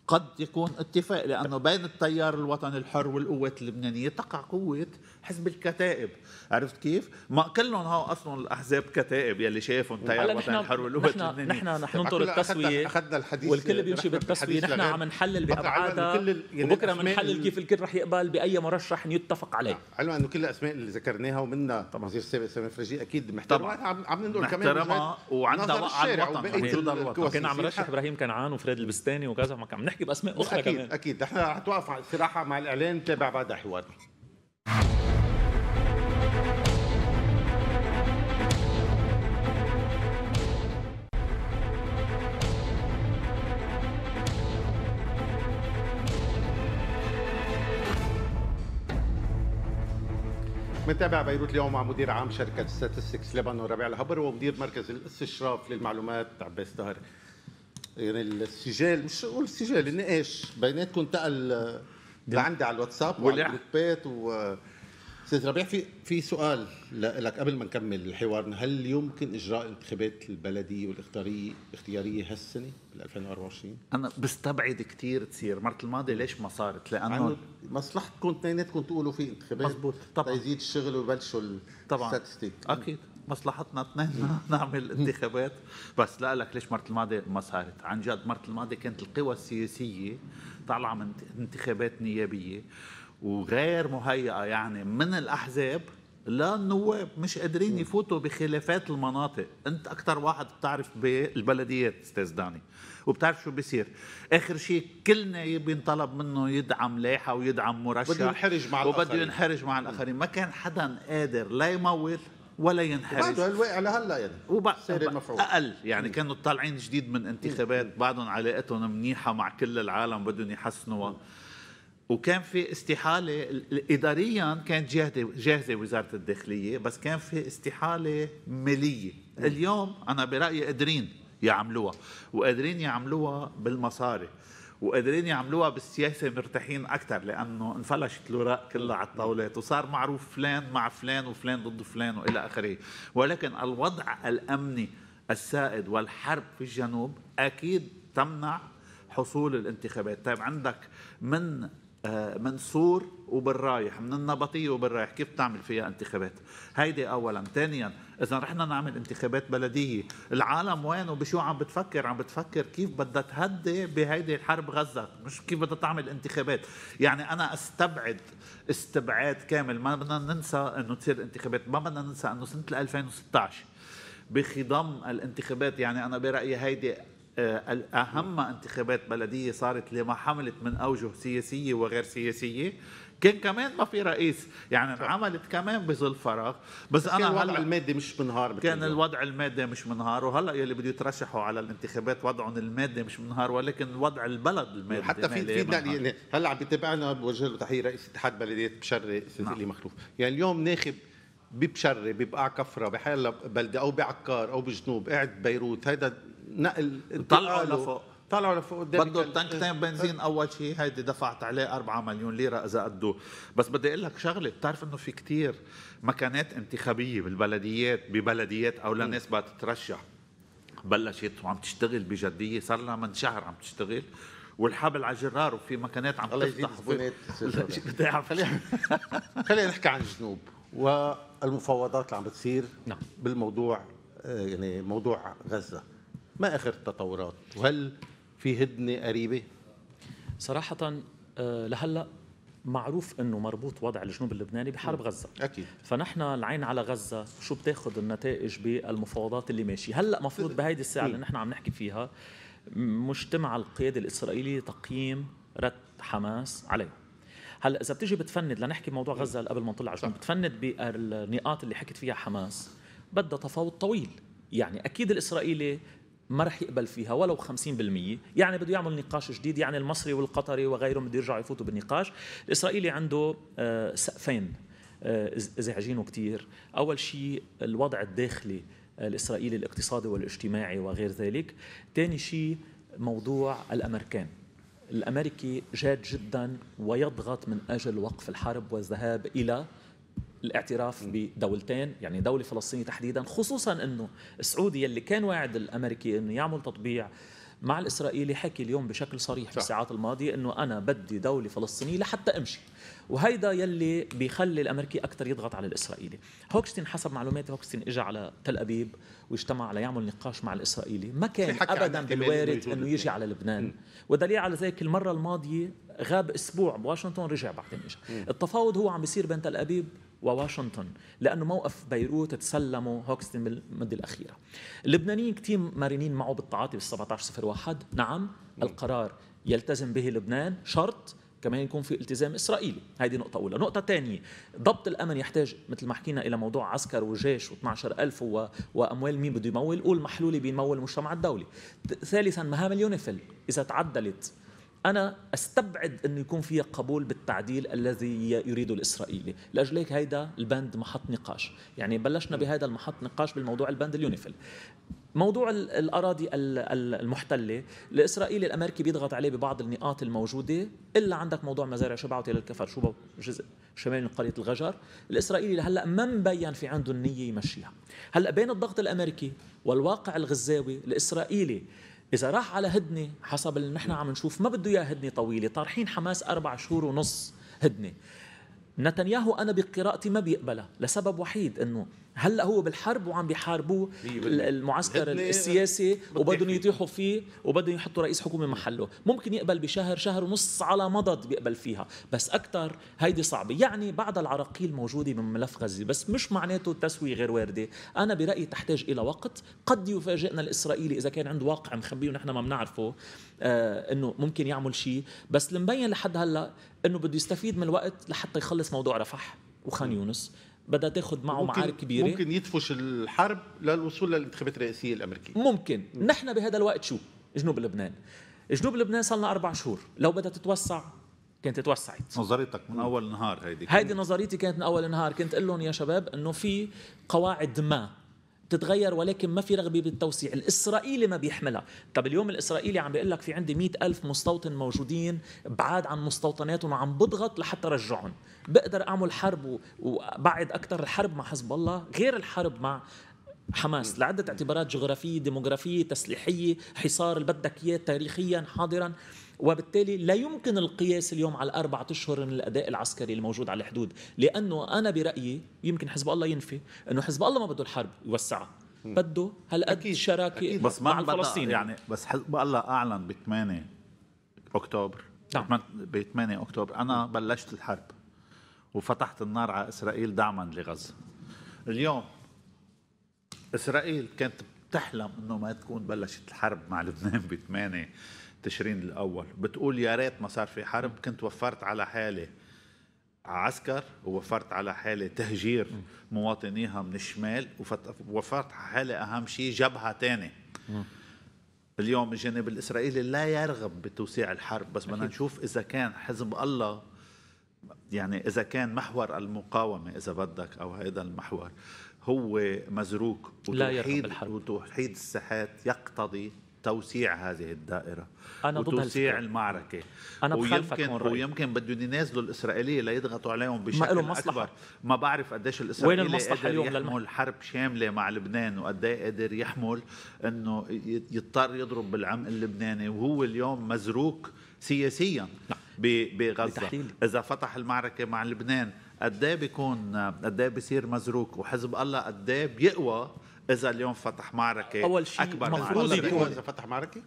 قد يكون اتفاق لانه بين التيار الوطني الحر والقوات اللبنانيه تقع قوه حزب الكتائب عرفت كيف؟ ما كلهم هو اصلا الاحزاب كتائب يلي شايفهم تيار وطن الحر والقوة نحن نحن رح ننطر التسويه اخذنا الحديث والكل بيمشي بالتسويه نحن عم نحلل بابعادها يعني وبكره بنحلل كيف الكل رح يقبل باي مرشح يتفق عليه آه، علما انه كل الاسماء اللي ذكرناها ومنها طبعا سابق سامي فرجي اكيد محترم عم عم ننقل كمان محترمة وعندها وقع الوطن كان عم رشح ابراهيم كنعان وفريد البستاني وكذا عم نحكي باسماء اخرى كمان اكيد اكيد نحن رح توقف صراحه مع الاعلان تابع بعدها حوار متابع بيروت اليوم مع مدير عام شركة ستاتستكس لبنان ربيع الهبر ومدير مركز الاستشراف للمعلومات عباس طاهر يعني السجال مش قول السجال النقاش بيناتكم انتقل آه، لعندي على الواتساب وعلى الجروبات و استاذ ربيع في في سؤال لك قبل ما نكمل حوارنا هل يمكن اجراء الانتخابات البلديه والاختياريه اختياريه هالسنه بال 2024 انا بستبعد كثير تصير مرة الماضيه ليش ما صارت لانه مصلحتكم اثنيناتكم تقولوا في انتخابات مزبوط طبعا يزيد الشغل ويبلشوا طبعا اكيد مصلحتنا اثنين <laughs> نعمل انتخابات بس لا لك ليش مرة الماضية ما صارت عن جد مرة الماضية كانت القوى السياسية طالعة من انتخابات نيابية وغير مهيئه يعني من الاحزاب للنواب مش قادرين يفوتوا بخلافات المناطق انت اكثر واحد بتعرف بالبلديات استاذ داني وبتعرف شو بيصير اخر شيء كل نايب ينطلب منه يدعم لايحه ويدعم مرشح وبده ينحرج مع الاخرين وبده ينحرج مع الاخرين ما كان حدا قادر لا يمول ولا ينحرج بعده الواقع لهلا يعني وبع... اقل يعني م. كانوا طالعين جديد من انتخابات بعدهم علاقتهم منيحه مع كل العالم بدهم يحسنوها وكان في استحالة إداريا كانت جاهزة جاهزة وزارة الداخلية بس كان في استحالة مالية اليوم أنا برأيي قادرين يعملوها وقادرين يعملوها بالمصاري وقادرين يعملوها بالسياسه مرتاحين اكثر لانه انفلشت الورق كلها على الطاولات وصار معروف فلان مع فلان وفلان ضد فلان والى اخره ولكن الوضع الامني السائد والحرب في الجنوب اكيد تمنع حصول الانتخابات طيب عندك من آه، منصور وبالرايح من النبطية وبالرايح كيف بتعمل فيها انتخابات هيدي أولا ثانيا إذا رحنا نعمل انتخابات بلدية العالم وين وبشو عم بتفكر عم بتفكر كيف بدها تهدي بهيدي الحرب غزة مش كيف بدها تعمل انتخابات يعني أنا استبعد استبعاد كامل ما بدنا ننسى أنه تصير انتخابات ما بدنا ننسى أنه سنة 2016 بخضم الانتخابات يعني انا برايي هيدي آه، أهم انتخابات بلدية صارت لما حملت من أوجه سياسية وغير سياسية كان كمان ما في رئيس يعني انعملت كمان بظل فراغ بس, بس انا كان الوضع المادي مش منهار كان الوضع المادي مش منهار وهلا يلي بده يترشحوا على الانتخابات وضعهم المادي مش منهار ولكن وضع البلد المادي حتى في في يعني هلا عم بيتابعنا بوجه له تحيه رئيس اتحاد بلديه بشري سيدي نعم. مخلوف يعني اليوم ناخب ببشري ببقع كفره بحيلا بلده او بعكار او بجنوب قاعد بيروت هيدا نقل طلعوا لفوق طلعوا لفوق قدام بده تنكتين بنزين اول شيء هيدي دفعت عليه 4 مليون ليره اذا قدوه بس بدي اقول لك شغله بتعرف انه في كتير مكانات انتخابيه بالبلديات ببلديات او لناس بدها تترشح بلشت وعم تشتغل بجديه صار لها من شهر عم تشتغل والحبل على جرار وفي مكانات عم تفتح الله يزيد <laughs> خلينا نحكي عن الجنوب و المفاوضات اللي عم بتصير نعم. بالموضوع آه، يعني موضوع غزه ما اخر التطورات وهل في هدنه قريبه صراحه آه، لهلا معروف انه مربوط وضع الجنوب اللبناني بحرب نعم. غزه اكيد فنحن العين على غزه شو بتاخذ النتائج بالمفاوضات اللي ماشي هلا مفروض بهيدي الساعه اللي نحن عم نحكي فيها مجتمع القياده الاسرائيلي تقييم رد حماس عليه هلا اذا بتيجي بتفند لنحكي بموضوع غزه قبل ما نطلع عشان بتفند بالنقاط اللي حكت فيها حماس بدها تفاوض طويل يعني اكيد الاسرائيلي ما رح يقبل فيها ولو 50% يعني بده يعمل نقاش جديد يعني المصري والقطري وغيرهم بده يرجعوا يفوتوا بالنقاش الاسرائيلي عنده آه، سقفين آه، ازعجينه كثير اول شيء الوضع الداخلي آه، الاسرائيلي الاقتصادي والاجتماعي وغير ذلك ثاني شيء موضوع الامريكان الأمريكي جاد جدا ويضغط من أجل وقف الحرب والذهاب إلى الاعتراف بدولتين يعني دولة فلسطينية تحديدا خصوصا أنه السعودي اللي كان واعد الأمريكي أنه يعمل تطبيع مع الإسرائيلي حكي اليوم بشكل صريح في الساعات الماضية أنه أنا بدي دولة فلسطينية لحتى أمشي وهيدا يلي بيخلي الامريكي اكثر يضغط على الاسرائيلي هوكستين حسب معلوماتي هوكستين اجى على تل ابيب واجتمع ليعمل نقاش مع الاسرائيلي ما كان ابدا بالوارد انه يجي على لبنان ودليل على ذلك المره الماضيه غاب اسبوع بواشنطن رجع بعدين اجى التفاوض هو عم بيصير بين تل ابيب وواشنطن لانه موقف بيروت تسلمه هوكستين بالمده الاخيره. اللبنانيين كثير مرنين معه بالتعاطي بال 1701 نعم القرار يلتزم به لبنان شرط كمان يكون في التزام اسرائيلي هذه نقطه اولى نقطه ثانيه ضبط الامن يحتاج مثل ما حكينا الى موضوع عسكر وجيش و12000 و... واموال مين بده يمول قول محلولي بيمول المجتمع الدولي ثالثا مهام اليونيفيل اذا تعدلت انا استبعد انه يكون فيها قبول بالتعديل الذي يريده الاسرائيلي لاجل هيك هيدا البند محط نقاش يعني بلشنا بهذا المحط نقاش بالموضوع البند اليونيفيل موضوع الاراضي المحتله الاسرائيلي الامريكي بيضغط عليه ببعض النقاط الموجوده الا عندك موضوع مزارع شبعوتي للكفر شو جزء شمال من قريه الغجر الاسرائيلي لهلا ما مبين في عنده النيه يمشيها هلا بين الضغط الامريكي والواقع الغزاوي الاسرائيلي اذا راح على هدنه حسب اللي نحن عم نشوف ما بده اياه هدنه طويله طارحين حماس اربع شهور ونص هدنه نتنياهو انا بقراءتي ما بيقبلها لسبب وحيد انه هلا هو بالحرب وعم بيحاربوه المعسكر السياسي وبدهم يطيحوا فيه وبدهم يحطوا رئيس حكومه محله ممكن يقبل بشهر شهر ونص على مضض بيقبل فيها بس اكثر هيدي صعبه يعني بعض العراقيل موجوده من ملف غزه بس مش معناته التسويه غير وارده انا برايي تحتاج الى وقت قد يفاجئنا الاسرائيلي اذا كان عنده واقع مخبيه ونحن ما بنعرفه آه انه ممكن يعمل شيء بس المبين لحد هلا انه بده يستفيد من الوقت لحتى يخلص موضوع رفح وخان يونس بدها تاخذ معه معارك كبيره ممكن يدفش الحرب للوصول للانتخابات الرئاسيه الامريكيه ممكن م. نحن بهذا الوقت شو جنوب لبنان جنوب لبنان صار لنا اربع شهور لو بدها تتوسع كانت توسعت نظريتك من اول نهار هيدي هيدي نظريتي كانت من اول نهار كنت اقول لهم يا شباب انه في قواعد ما بتتغير ولكن ما في رغبه بالتوسيع الاسرائيلي ما بيحملها طب اليوم الاسرائيلي عم بيقول لك في عندي مئة ألف مستوطن موجودين بعاد عن مستوطناتهم وعم بضغط لحتى رجعهم بقدر اعمل حرب وبعد اكثر الحرب مع حزب الله غير الحرب مع حماس لعدة اعتبارات جغرافية ديموغرافية تسليحية حصار اللي بدك إياه تاريخيا حاضرا وبالتالي لا يمكن القياس اليوم على أربعة أشهر من الأداء العسكري الموجود على الحدود لأنه أنا برأيي يمكن حزب الله ينفي أنه حزب الله ما بده الحرب يوسعها بده هالقد شراكة أكيد. بس ما مع الفلسطيني يعني بس حزب الله أعلن ب 8 أكتوبر نعم ب 8 أكتوبر أنا بلشت الحرب وفتحت النار على إسرائيل دعما لغزة اليوم إسرائيل كانت بتحلم انه ما تكون بلشت الحرب مع لبنان ب 8 تشرين الاول بتقول يا ريت ما صار في حرب كنت وفرت على حالي عسكر ووفرت على حالي تهجير مواطنيها من الشمال ووفرت على حالي اهم شيء جبهه ثانيه اليوم الجانب الاسرائيلي لا يرغب بتوسيع الحرب بس بدنا نشوف اذا كان حزب الله يعني اذا كان محور المقاومه اذا بدك او هذا المحور هو مزروك وتوحيد لا يرغب الحرب. وتوحيد الساحات يقتضي توسيع هذه الدائرة أنا وتوسيع ضد المعركة أنا ويمكن ويمكن بدهم ينازلوا الإسرائيلية ليضغطوا عليهم بشكل ما مصلحة. أكبر ما بعرف قديش الإسرائيلية وين يحمل للم... حرب شاملة مع لبنان وقد إيه قادر يحمل أنه يضطر يضرب بالعمق اللبناني وهو اليوم مزروك سياسيا نعم. بغزة بتحليل. إذا فتح المعركة مع لبنان قد ايه بيكون قد ايه بيصير مزروك وحزب الله قد ايه بيقوى اذا اليوم فتح معركه اول شيء اكبر المفروض يكون اذا فتح معركه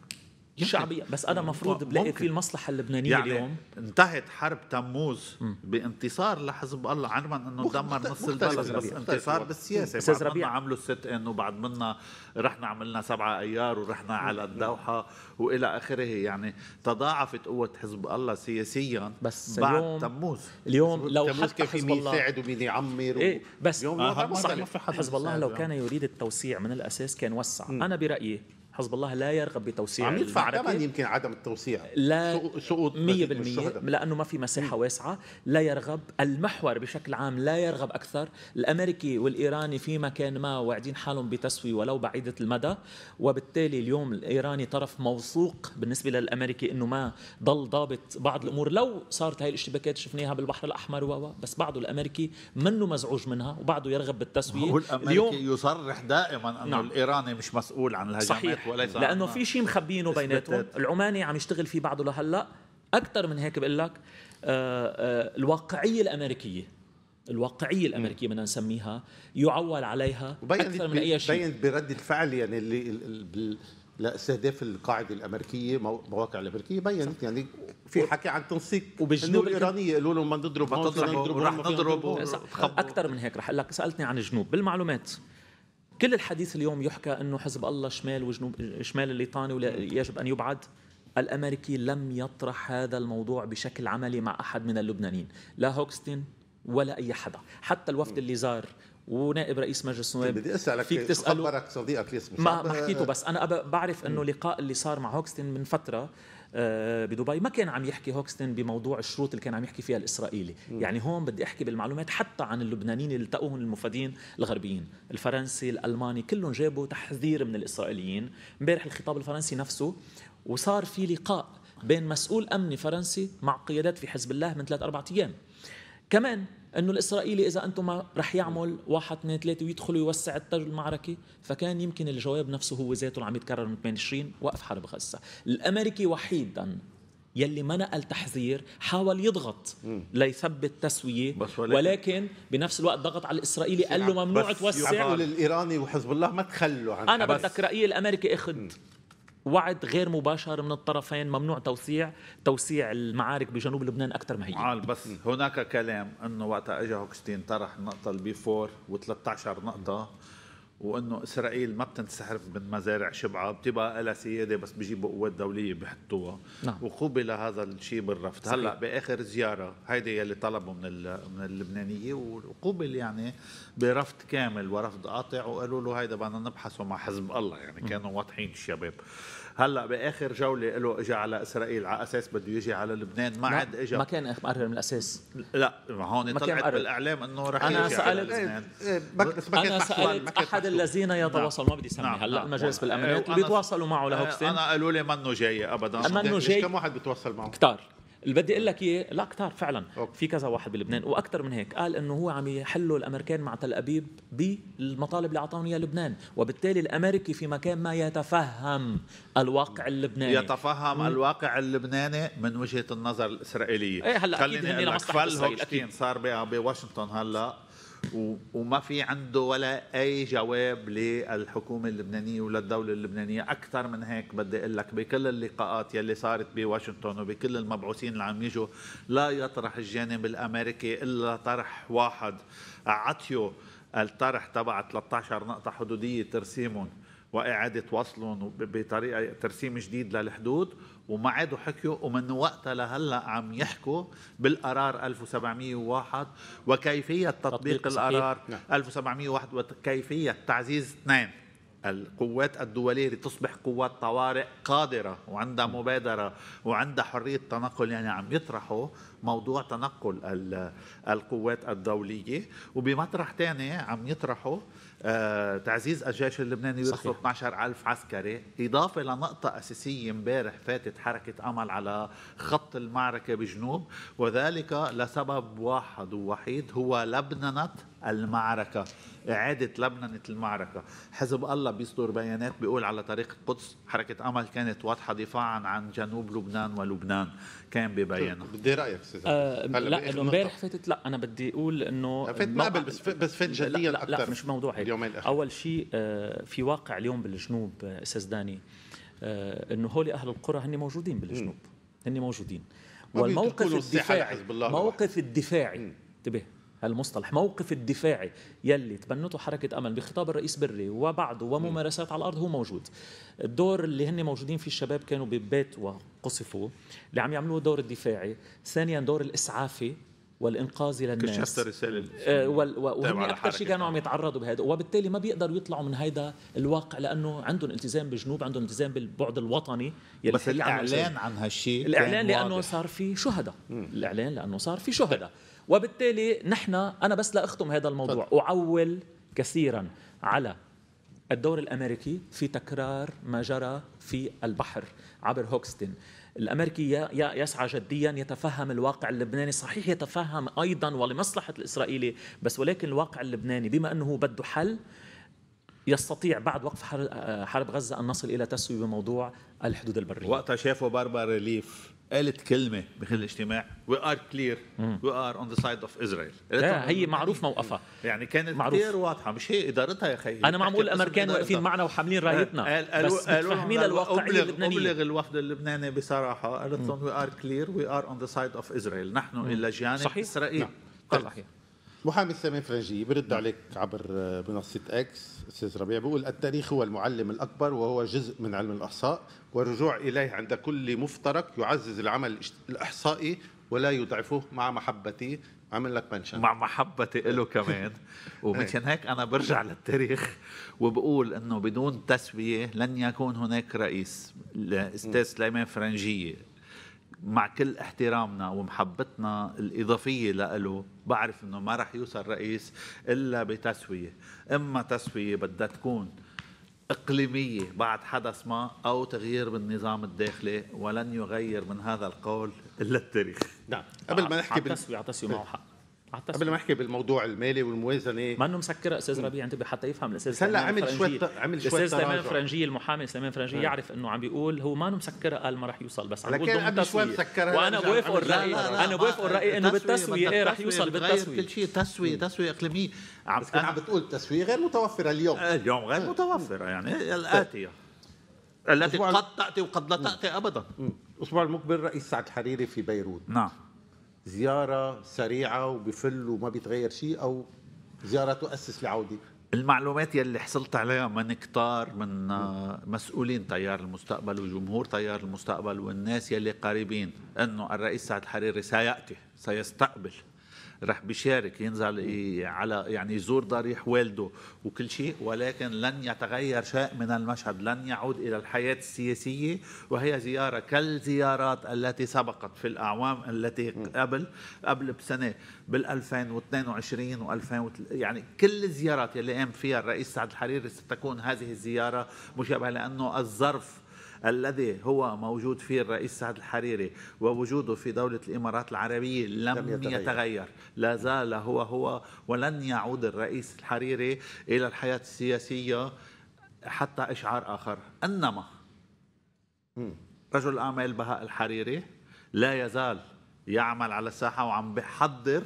شعبية بس انا مفروض بلاقي في المصلحه اللبنانيه يعني اليوم انتهت حرب تموز م. بانتصار لحزب الله علما انه دمر نص البلد بس انتصار طيب. بالسياسه بعد ربيع عملوا الست ان وبعد منا رحنا عملنا سبعة ايار ورحنا على الدوحه والى اخره يعني تضاعفت قوه حزب الله سياسيا بس بعد اليوم تموز اليوم لو تموز حتى حزب الله يساعد ومين يعمر إيه بس اليوم آه حزب الله لو كان يريد التوسيع من الاساس كان وسع انا برايي حزب الله لا يرغب بتوسيع عم يدفع ثمن يمكن عدم التوسيع لا سقوط 100% لانه ما في مساحه واسعه لا يرغب المحور بشكل عام لا يرغب اكثر الامريكي والايراني في مكان ما واعدين حالهم بتسويه ولو بعيده المدى وبالتالي اليوم الايراني طرف موثوق بالنسبه للامريكي انه ما ضل ضابط بعض الامور لو صارت هاي الاشتباكات شفناها بالبحر الاحمر و بس بعضه الامريكي منه مزعوج منها وبعضه يرغب بالتسويه والامريكي اليوم يصرح دائما انه نعم. الايراني مش مسؤول عن الهجمات صحيح وليس لانه في شيء مخبينه بيناتهم العماني عم يشتغل فيه بعده لهلا اكثر من هيك بقول لك آه، آه، الواقعيه الامريكيه الواقعية الأمريكية بدنا نسميها يعول عليها أكثر من أي شيء بينت بردة الفعل يعني اللي لاستهداف القاعده الامريكيه مواقع الامريكيه بينت يعني في حكي عن تنسيق وبالجنوب الايرانيه يقولوا لهم ما نضرب ما نضرب رح نضرب اكثر من هيك رح اقول لك سالتني عن الجنوب بالمعلومات كل الحديث اليوم يحكى انه حزب الله شمال وجنوب شمال الليطاني ويجب ان يبعد الامريكي لم يطرح هذا الموضوع بشكل عملي مع احد من اللبنانيين لا هوكستين ولا اي حدا حتى الوفد اللي زار ونائب رئيس مجلس النواب بدي اسالك فيك تساله صديقك ما ما حكيته بس انا بعرف انه اللقاء اللي صار مع هوكستين من فتره آه، بدبي ما كان عم يحكي هوكستن بموضوع الشروط اللي كان عم يحكي فيها الاسرائيلي م. يعني هون بدي احكي بالمعلومات حتى عن اللبنانيين اللي التقوهم المفادين الغربيين الفرنسي الالماني كلهم جابوا تحذير من الاسرائيليين امبارح الخطاب الفرنسي نفسه وصار في لقاء بين مسؤول امني فرنسي مع قيادات في حزب الله من ثلاث اربع ايام كمان انه الاسرائيلي اذا انتم ما رح يعمل واحد اثنين ثلاثه ويدخل ويوسع المعركه فكان يمكن الجواب نفسه هو ذاته اللي عم يتكرر من 28 وقف حرب غزه الامريكي وحيدا يلي ما نقل تحذير حاول يضغط ليثبت تسويه ولكن, ولكن بنفس الوقت ضغط على الاسرائيلي قال له ممنوع توسع الايراني وحزب الله ما تخلوا عن انا بدك رايي الامريكي اخذ وعد غير مباشر من الطرفين ممنوع توسيع توسيع المعارك بجنوب لبنان اكثر ما هي معال بس هناك كلام انه وقت اجى هوكستين طرح نقطه البي 4 و13 نقطه وانه اسرائيل ما بتنسحب من مزارع شبعه بتبقى لها سياده بس بيجيبوا قوات دوليه بحطوها نعم. وقوبل هذا الشيء بالرفض هلا باخر زياره هيدي يلي طلبوا من من اللبنانيه وقوبل يعني برفض كامل ورفض قاطع وقالوا له هيدا بدنا نبحثه مع حزب الله يعني كانوا واضحين الشباب هلا باخر جوله له اجى على اسرائيل على اساس بده يجي على لبنان ما عاد اجى ما كان مقرر من الاساس لا هون ما طلعت بالاعلام انه رح انا يجي سالت على لبنان. إيه، إيه، انا سالت احد الذين نعم. يتواصل ما بدي اسمي نعم، هلا نعم. المجلس بالامانات إيه، بيتواصلوا معه لهوكستين انا قالوا لي منه جاي ابدا منه جاي كم واحد بيتواصل معه كثار اللي بدي اقول لك اياه لا كثار فعلا أوكي. في كذا واحد بلبنان واكثر من هيك قال انه هو عم يحلوا الامريكان مع تل ابيب بالمطالب اللي اعطاهم اياها لبنان وبالتالي الامريكي في مكان ما يتفهم الواقع اللبناني يتفهم م. الواقع اللبناني من وجهه النظر الاسرائيليه ايه هلا خليني اقول لك فل هوكشتين صار بواشنطن هلا وما في عنده ولا أي جواب للحكومة اللبنانية وللدولة اللبنانية أكثر من هيك بدي أقول لك بكل اللقاءات يلي صارت بواشنطن وبكل المبعوثين اللي عم يجوا لا يطرح الجانب الأمريكي إلا طرح واحد عطيو الطرح تبع 13 نقطة حدودية ترسيمهم وإعادة وصلهم بطريقة ترسيم جديد للحدود وما عادوا حكيوا ومن وقتها لهلا عم يحكوا بالقرار 1701 وكيفيه تطبيق, تطبيق القرار نعم. 1701 وكيفيه تعزيز اثنين القوات الدولية لتصبح قوات طوارئ قادرة وعندها مبادرة وعندها حرية تنقل يعني عم يطرحوا موضوع تنقل القوات الدولية وبمطرح ثاني عم يطرحوا آه، تعزيز الجيش اللبناني يرسل 12000 عسكري إضافة لنقطة أساسية امبارح فاتت حركة أمل على خط المعركة بجنوب وذلك لسبب واحد ووحيد هو لبننة المعركة إعادة لبننة المعركة حزب الله بيصدر بيانات بيقول على طريق القدس حركة أمل كانت واضحة دفاعا عن جنوب لبنان ولبنان كان ببيانها طيب، بدي رأيك سيدة أه لا انه امبارح فاتت لا أنا بدي أقول أنه فات ما قبل بس بس فات جديا لا, لا, لا مش موضوع هيك أول شيء آه، في واقع اليوم بالجنوب آه، أستاذ داني آه، أنه هول أهل القرى هني موجودين بالجنوب هني موجودين والموقف الدفاعي موقف الدفاعي انتبه المصطلح موقف الدفاعي يلي تبنته حركه امل بخطاب الرئيس بري وبعده وممارسات على الارض هو موجود الدور اللي هن موجودين فيه الشباب كانوا ببيت وقصفوا اللي عم يعملوه الدور الدفاعي ثانيا دور الاسعافي والانقاذ للناس كشفت رسالة آه، وهم اكثر شيء كانوا عم يتعرضوا بهذا وبالتالي ما بيقدروا يطلعوا من هيدا الواقع لانه عندهم التزام بجنوب عندهم التزام بالبعد الوطني يلي بس الاعلان عن هالشيء الاعلان لانه صار في شهداء الاعلان لانه صار في شهداء وبالتالي نحن أنا بس لأختم هذا الموضوع فضل. أعول كثيرا على الدور الامريكي في تكرار ما جرى في البحر عبر هوكستن الامريكي يسعى جديا يتفهم الواقع اللبناني صحيح يتفهم ايضا ولمصلحه الاسرائيلي بس ولكن الواقع اللبناني بما انه بده حل يستطيع بعد وقف حرب غزه ان نصل الى تسويه بموضوع الحدود البريه وقتها شافوا باربارا ليف قالت كلمه بخلال الاجتماع وي ار كلير وي ار اون ذا سايد اوف اسرائيل هي معروف موقفها يعني كانت معروف. واضحه مش هي ادارتها يا خيي انا ما عم بقول الامريكان واقفين معنا وحاملين رايتنا قال قالوا بس قالوا متفاهمين الواقعيه اللبنانيه ابلغ الوفد اللبناني بصراحه قالت لهم وي ار كلير وي ار اون ذا سايد اوف اسرائيل نحن اللاجئان اسرائيل صحيح محامي سامي فرنجي برد نعم. عليك عبر آه، منصة اكس استاذ ربيع بقول التاريخ هو المعلم الاكبر وهو جزء من علم الاحصاء والرجوع اليه عند كل مفترق يعزز العمل الاحصائي ولا يضعفه مع محبتي عمل لك منشن مع محبتي له كمان <laughs> ومشان هيك إيه. انا برجع للتاريخ وبقول انه بدون تسويه لن يكون هناك رئيس الاستاذ سليمان فرنجيه مع كل احترامنا ومحبتنا الإضافية له بعرف أنه ما رح يوصل رئيس إلا بتسوية إما تسوية بدها تكون إقليمية بعد حدث ما أو تغيير بالنظام الداخلي ولن يغير من هذا القول إلا التاريخ نعم قبل ما نحكي بال... تسوية معه حق قبل ما احكي بالموضوع المالي والموازنه إيه؟ ما انه مسكر استاذ ربيع انت حتى يفهم الاستاذ هلا عمل شوي عمل شوي الاستاذ سليمان فرنجي المحامي سليمان فرنجي نعم. يعرف انه عم بيقول هو ما انه مسكر قال ما رح يوصل بس عم بيقول قبل شوي مسكر وانا بوافق الراي انا بوافق الراي انه بالتسويه ايه رح يوصل بالتسويه كل شيء تسويه تسويه اقليميه عم عم بتقول تسويه غير متوفره اليوم آه، اليوم غير متوفره يعني طيب. الاتيه التي قد تاتي وقد لا تاتي ابدا الاسبوع المقبل رئيس سعد الحريري في بيروت نعم زياره سريعه وبفل وما بيتغير شيء او زياره تؤسس لعوده المعلومات يلي حصلت عليها من كتار من مسؤولين تيار المستقبل وجمهور تيار المستقبل والناس يلي قريبين انه الرئيس سعد الحريري سياتي سيستقبل رح بيشارك ينزل على يعني يزور ضريح والده وكل شيء ولكن لن يتغير شيء من المشهد لن يعود إلى الحياة السياسية وهي زيارة كالزيارات التي سبقت في الأعوام التي قبل قبل بسنة بال 2022 و 2000 يعني كل الزيارات اللي قام فيها الرئيس سعد الحريري ستكون هذه الزيارة مشابهة لأنه الظرف الذي هو موجود فيه الرئيس سعد الحريري ووجوده في دولة الإمارات العربية لم يتغير, يتغير. لا زال هو هو ولن يعود الرئيس الحريري إلى الحياة السياسية حتى إشعار آخر إنما رجل أعمال بهاء الحريري لا يزال يعمل على الساحة وعم بحضر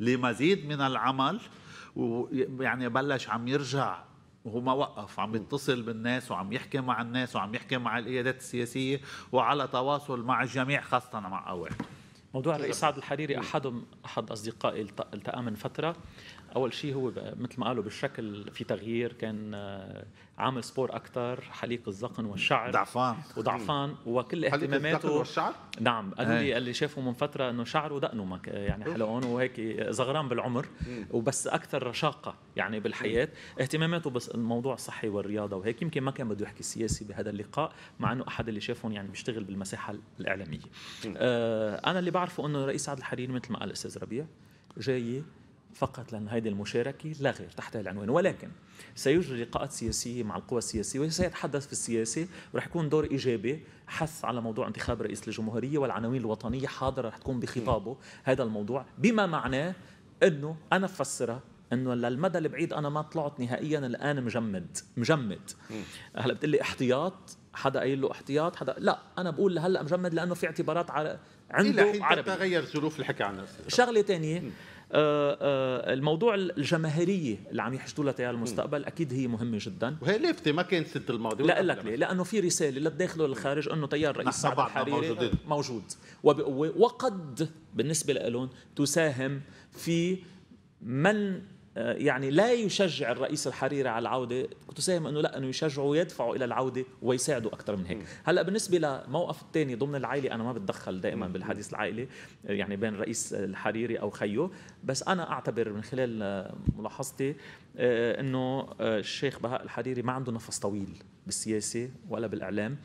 لمزيد من العمل ويعني بلش عم يرجع وهو ما وقف عم يتصل بالناس وعم يحكي مع الناس وعم يحكي مع القيادات السياسيه وعلى تواصل مع الجميع خاصه مع قواعد موضوع الرئيس سعد الحريري احد احد اصدقائي التقى من فتره اول شيء هو مثل ما قالوا بالشكل في تغيير كان آه، عامل سبور اكثر حليق الذقن والشعر ضعفان وضعفان وكل اهتماماته حليق والشعر نعم قالوا لي إيه. اللي شافوا من فتره انه شعره ودقنه ما يعني حلقون وهيك زغران بالعمر وبس اكثر رشاقه يعني بالحياه اهتماماته بس الموضوع الصحي والرياضه وهيك يمكن ما كان بده يحكي سياسي بهذا اللقاء مع انه احد اللي شافهم يعني بيشتغل بالمساحه الاعلاميه آه انا اللي بعرفه انه الرئيس عبد الحريري مثل ما قال الاستاذ ربيع جاي فقط لأن هذه المشاركة لا غير تحت هذا العنوان ولكن سيجري لقاءات سياسية مع القوى السياسية وسيتحدث في السياسة ورح يكون دور إيجابي حث على موضوع انتخاب رئيس الجمهورية والعناوين الوطنية حاضرة رح تكون بخطابه هذا الموضوع بما معناه أنه أنا بفسرها انه للمدى البعيد انا ما طلعت نهائيا الان مجمد مجمد هلا بتقول لي احتياط حدا قايل له احتياط حدا لا انا بقول هلا مجمد لانه في اعتبارات إيه، عنده إلى حين عربي تتغير ظروف الحكي عن شغله ثانيه آه، آه، الموضوع الجماهيريه اللي عم يحشدوا لها تيار المستقبل اكيد هي مهمه جدا وهي لافته ما كانت ست الماضي لا لك ليه لانه في رساله للداخل وللخارج انه تيار رئيس سعد الحريري موجودين. موجود وبقوه وقد بالنسبه لهم تساهم في من آه، يعني لا يشجع الرئيس الحريري على العوده كنت ساهم انه لا انه يشجعه ويدفعوا الى العوده ويساعدوا اكثر من هيك هلا بالنسبه للموقف الثاني ضمن العائله انا ما بتدخل دائما بالحديث العائلي آه، يعني بين الرئيس الحريري او خيو بس انا اعتبر من خلال آه، ملاحظتي انه الشيخ بهاء الحريري ما عنده نفس طويل بالسياسه ولا بالاعلام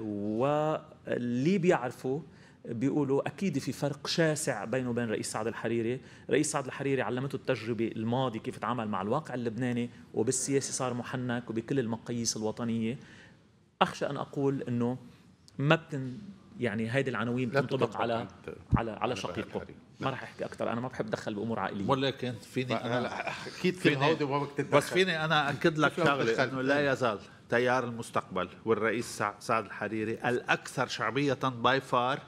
واللي بيعرفه بيقولوا اكيد في فرق شاسع بينه وبين رئيس سعد الحريري، رئيس سعد الحريري علمته التجربه الماضي كيف تعامل مع الواقع اللبناني وبالسياسه صار محنك وبكل المقاييس الوطنيه. اخشى ان اقول انه ما بتن يعني هيدي العناوين بتنطبق على على على شقيقه ما راح احكي اكثر انا ما بحب اتدخل بامور عائليه ولكن فيني انا اكيد فيني بس فيني انا اكد لك شغله انه لا يزال تيار المستقبل والرئيس سعد الحريري الأكثر شعبية باي فار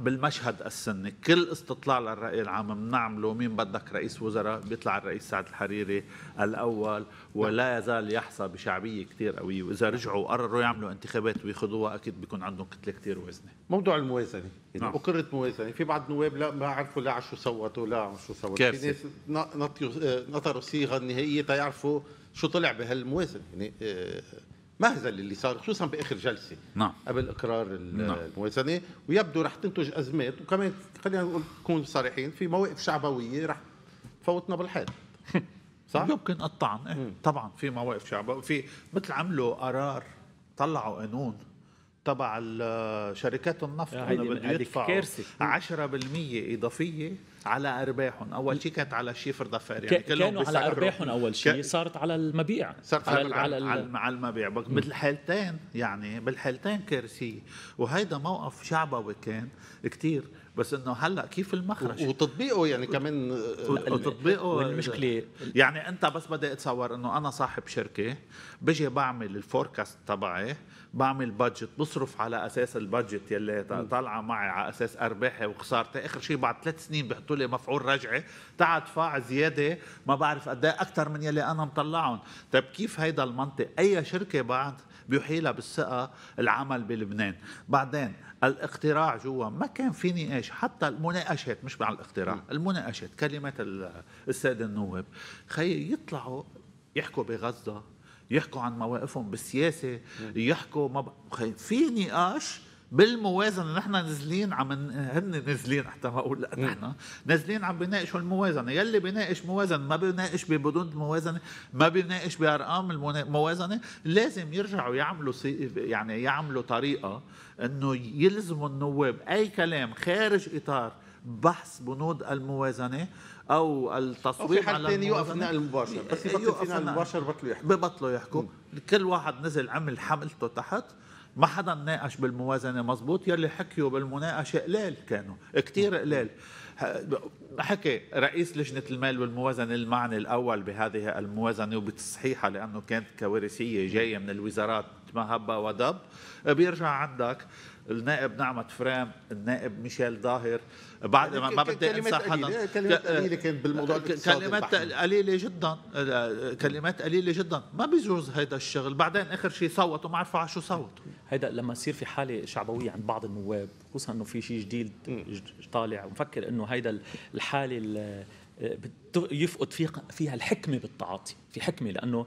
بالمشهد السني كل استطلاع للرأي العام بنعمله مين بدك رئيس وزراء بيطلع الرئيس سعد الحريري الأول ولا يزال يحصى بشعبية كتير قوية وإذا رجعوا وقرروا يعملوا انتخابات ويخذوها أكيد بيكون عندهم كتلة كتير وزنة موضوع الموازنة نعم. أقرت موازنة في بعض النواب لا ما عرفوا لا شو صوتوا لا شو صوتوا في ناس نطروا صيغة النهائية تيعرفوا شو طلع بهالموازنه يعني آه، مهزل اللي صار خصوصا باخر جلسه نعم قبل اقرار نعم. الموازنه ويبدو رح تنتج ازمات وكمان خلينا نقول نكون صريحين في مواقف شعبويه رح تفوتنا بالحيط <laughs> صح؟ يمكن الطعن إيه؟ طبعا في مواقف شعبويه في مثل عملوا قرار طلعوا قانون تبع شركات النفط انه بده يدفعوا 10% اضافيه على ارباحهم اول شيء كانت على الشيفر دافير يعني كلهم كانوا على ارباحهم اول شيء صارت على المبيع صارت على, على, على, على المبيع بالحالتين يعني بالحالتين كارثيه وهيدا موقف شعبوي كان كثير بس انه هلا كيف المخرج وتطبيقه يعني كمان آه، وتطبيقه المشكله يعني انت بس بدي اتصور انه انا صاحب شركه بجي بعمل الفوركاست تبعي بعمل بادجت بصرف على اساس البادجت يلي طالعه معي على اساس ارباحي وخسارتي اخر شيء بعد ثلاث سنين بيحطوا لي مفعول رجعي تاع دفاع زياده ما بعرف قد إيه اكثر من يلي انا مطلعهم طيب كيف هيدا المنطق اي شركه بعد بيحيلها بالثقه العمل بلبنان بعدين الاقتراع جوا ما كان في نقاش حتى المناقشات مش مع الاقتراع المناقشات كلمات الساده النواب خي يطلعوا يحكوا بغزه يحكوا عن مواقفهم بالسياسه يحكوا ما ب... في نقاش بالموازنه نحن نازلين عم هن نازلين حتى ما اقول لا نحن نازلين عم بيناقشوا الموازنه يلي بيناقش موازنه ما بيناقش ببدون الموازنه ما بيناقش بارقام الموازنه لازم يرجعوا يعملوا يعني يعملوا طريقه انه يلزموا النواب اي كلام خارج اطار بحث بنود الموازنه او التصويب أو في حد ثاني يقف نقل المباشر بس يبطل في <laughs> نقل المباشر بطلوا يحكوا ببطلوا يحكوا كل واحد نزل عمل حملته تحت ما حدا ناقش بالموازنه مزبوط يلي حكيوا بالمناقشه قلال كانوا كثير قلال حكي رئيس لجنة المال والموازنة المعنى الأول بهذه الموازنة وبتصحيحها لأنه كانت كوارثية جاية من الوزارات ما هب ودب بيرجع عندك النائب نعمة فرام النائب ميشيل ظاهر بعد يعني ما بدي انسى حدا كلمات آه، قليله كانت بالموضوع آه، كلمات قليله جدا آه، كلمات قليله جدا ما بيجوز هيدا الشغل بعدين اخر شيء صوتوا ما عرفوا على شو صوتوا هيدا لما يصير في حاله شعبويه عند بعض النواب خصوصا انه في شيء جديد طالع ومفكر انه هيدا الحاله يفقد فيها الحكمه بالتعاطي في حكمه لانه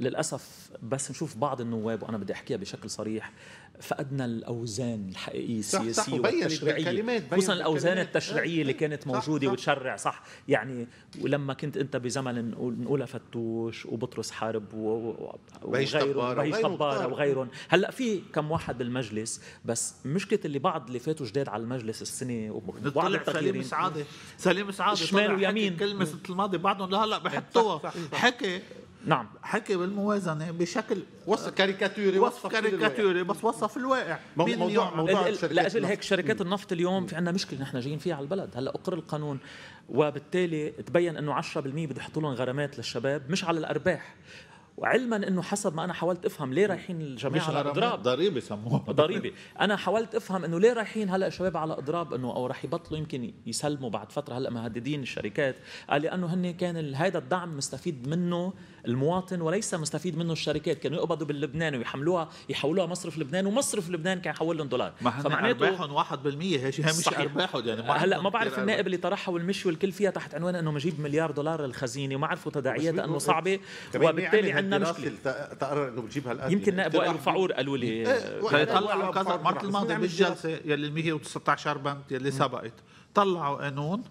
للاسف بس نشوف بعض النواب وانا بدي احكيها بشكل صريح فقدنا الاوزان الحقيقيه السياسيه والتشريعيه خصوصا الاوزان آه، التشريعيه اللي آه، كانت موجوده وتشرع صح يعني ولما كنت انت بزمن نقولها فتوش وبطرس حرب وغيره وهيج طباره وغيرهم هلا في كم واحد بالمجلس بس مشكله اللي بعض اللي فاتوا جداد على المجلس السنه وبعض سليم سعاده سليم سعاده شمال ويمين كلمه السنه الماضيه بعضهم لهلا بحطوها حكي نعم حكي بالموازنه بشكل وصف كاريكاتوري وصف كاريكاتوري بس وصف الواقع موضوع موضوع, لاجل هيك شركات النفط اليوم في عندنا مشكله نحن جايين فيها على البلد هلا اقر القانون وبالتالي تبين انه 10% بده يحطوا لهم غرامات للشباب مش على الارباح وعلما انه حسب ما انا حاولت افهم ليه رايحين الجماعه على اضراب ضريبه سموها ضريبه انا حاولت افهم انه ليه رايحين هلا الشباب على اضراب انه او رح يبطلوا يمكن يسلموا بعد فتره هلا مهددين الشركات قال لي انه هن كان هذا الدعم مستفيد منه المواطن وليس مستفيد منه الشركات كانوا يقبضوا باللبنان ويحملوها يحولوها مصرف لبنان ومصرف لبنان كان يحول لهم دولار فمعناته ارباحهم 1% هي مش ارباحهم يعني هلا ما بعرف النائب اللي طرحها والمشي والكل فيها تحت عنوان انه مجيب مليار دولار للخزينه وما عرفوا تداعياتها انه صعبه وبالتالي يعني يعني عندنا مشكله تقرر انه بتجيب هالقد يمكن يعني نائب وائل فعور قالوا لي إيه، إيه، طيب، طلعوا كذا المره الماضيه بالجلسه يلي 119 بنت يلي سبقت طلعوا قانون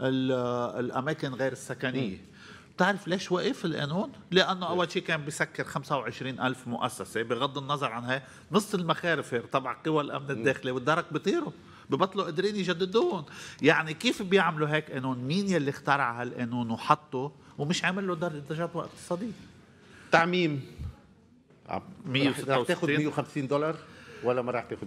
الاماكن غير السكنيه بتعرف ليش وقف القانون؟ لأنه أول شيء كان بسكر 25 ألف مؤسسة بغض النظر عن هاي نص المخارف تبع قوى الأمن الداخلي والدرك بيطيروا ببطلوا قادرين يجددوهم يعني كيف بيعملوا هيك قانون مين يلي اخترع هالقانون وحطه ومش عامل له درجه وقت اقتصادية تعميم 166 تاخذ 150 دولار ولا ما راح تاخذ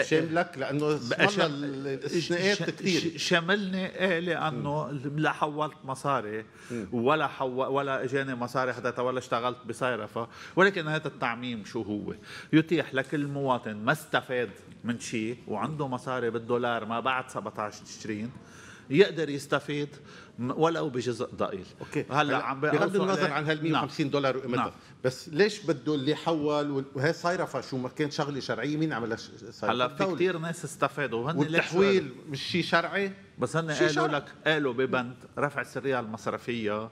100% شاملك لانه شام... الاستثناءات كثير شاملني آلي إيه؟ انه لا حولت مصاري ولا حو... ولا اجاني مصاري حتى ولا اشتغلت بصيرفه ولكن هذا التعميم شو هو يتيح لكل مواطن ما استفاد من شيء وعنده مصاري بالدولار ما بعد 17 تشرين يقدر يستفيد ولو بجزء ضئيل اوكي هلا يعني عم بغض النظر عن هال 150 نعم. دولار وقيمتها نعم. بس ليش بده اللي حول وهي صايره فشو ما كان شغله شرعيه مين عملها صايره هلا في كثير ناس استفادوا هن والتحويل مش شيء شرعي بس هن قالوا لك قالوا ببند رفع السريه المصرفيه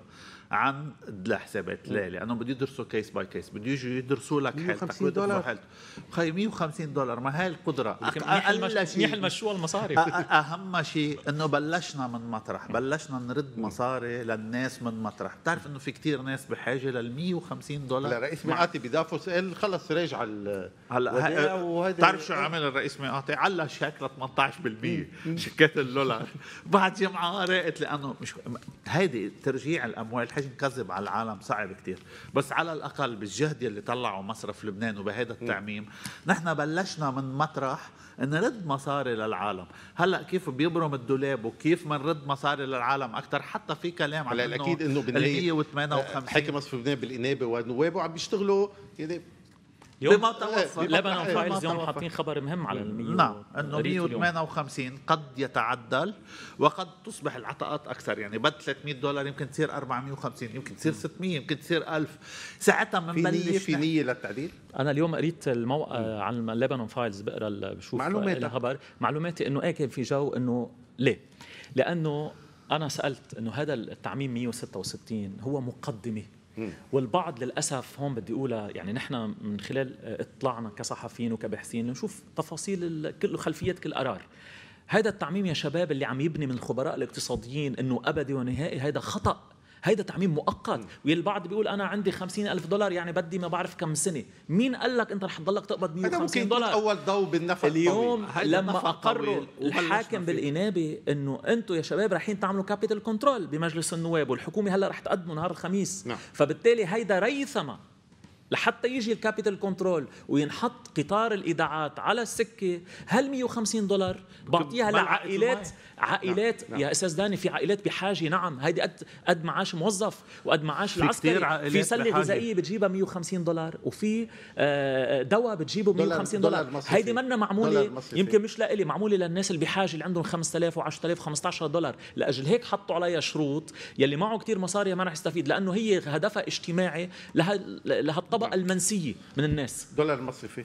عن الحسابات لا لانه بده يدرسوا كيس باي كيس بده يجوا يدرسوا لك حالتك ويدرسوا حالتك خي 150 دولار ما هي القدره اقل شيء منيح المشروع المصاري اهم شيء انه بلشنا من مطرح بلشنا نرد مصاري للناس من مطرح بتعرف انه في كثير ناس بحاجه لل 150 دولار لرئيس مئاتي بدافوس قال خلص راجع هلا بتعرف شو عمل الرئيس مئاتي على ل 18% شيكات الدولار بعد جمعه راقت لانه مش هيدي ترجيع الاموال حجم كذب على العالم صعب كثير بس على الاقل بالجهد اللي طلعوا مصرف لبنان وبهذا التعميم نحن بلشنا من مطرح نرد مصاري للعالم هلا كيف بيبرم الدولاب وكيف منرد مصاري للعالم اكثر حتى في كلام على أنه اكيد انه بالنهاية 158 حكي مصرف لبنان بالانابه ونوابه عم بيشتغلوا يعني اليوم إيه، لبنان فايلز اليوم حاطين خبر مهم على ال 100 نعم انه 158 قد يتعدل وقد تصبح العطاءات اكثر يعني بد 300 دولار يمكن تصير 450 يمكن تصير 600 يمكن تصير 1000 ساعتها بنبلش في نية في نية للتعديل انا اليوم قريت الموقع آه، عن لبنان فايلز بقرا بشوف معلوماتي الخبر معلوماتي انه ايه كان في جو انه ليه؟ لانه انا سالت انه هذا التعميم 166 هو مقدمه والبعض للاسف هون بدي اقولها يعني نحن من خلال اطلاعنا كصحفيين وكباحثين نشوف تفاصيل كل خلفيه كل قرار هذا التعميم يا شباب اللي عم يبني من الخبراء الاقتصاديين انه ابدي ونهائي هذا خطا هيدا تعميم مؤقت والبعض بيقول انا عندي خمسين ألف دولار يعني بدي ما بعرف كم سنه مين قال لك انت رح تضلك تقبض 150 دولار اول ضوء بالنفق اليوم لما اقروا الحاكم بالانابه انه انتم يا شباب رايحين تعملوا كابيتال كنترول بمجلس النواب والحكومه هلا رح تقدمه نهار الخميس نعم. فبالتالي هيدا ريثمه لحتى يجي الكابيتال كنترول وينحط قطار الايداعات على السكه هل 150 دولار بعطيها لعائلات نعم، عائلات نعم. نعم. يا استاذ داني في عائلات بحاجه نعم هيدي قد قد معاش موظف وقد معاش في العسكري في سله غذائيه بتجيبها 150 دولار وفي آه، دواء بتجيبه 150 دولار, دولار هيدي منا معموله يمكن مش لإلي معموله للناس اللي بحاجه اللي عندهم 5000 و10000 و15 دولار لاجل هيك حطوا عليها شروط يلي معه كثير مصاري ما رح يستفيد لانه هي هدفها اجتماعي لهال الطبقه المنسيه من الناس دولار مصرفي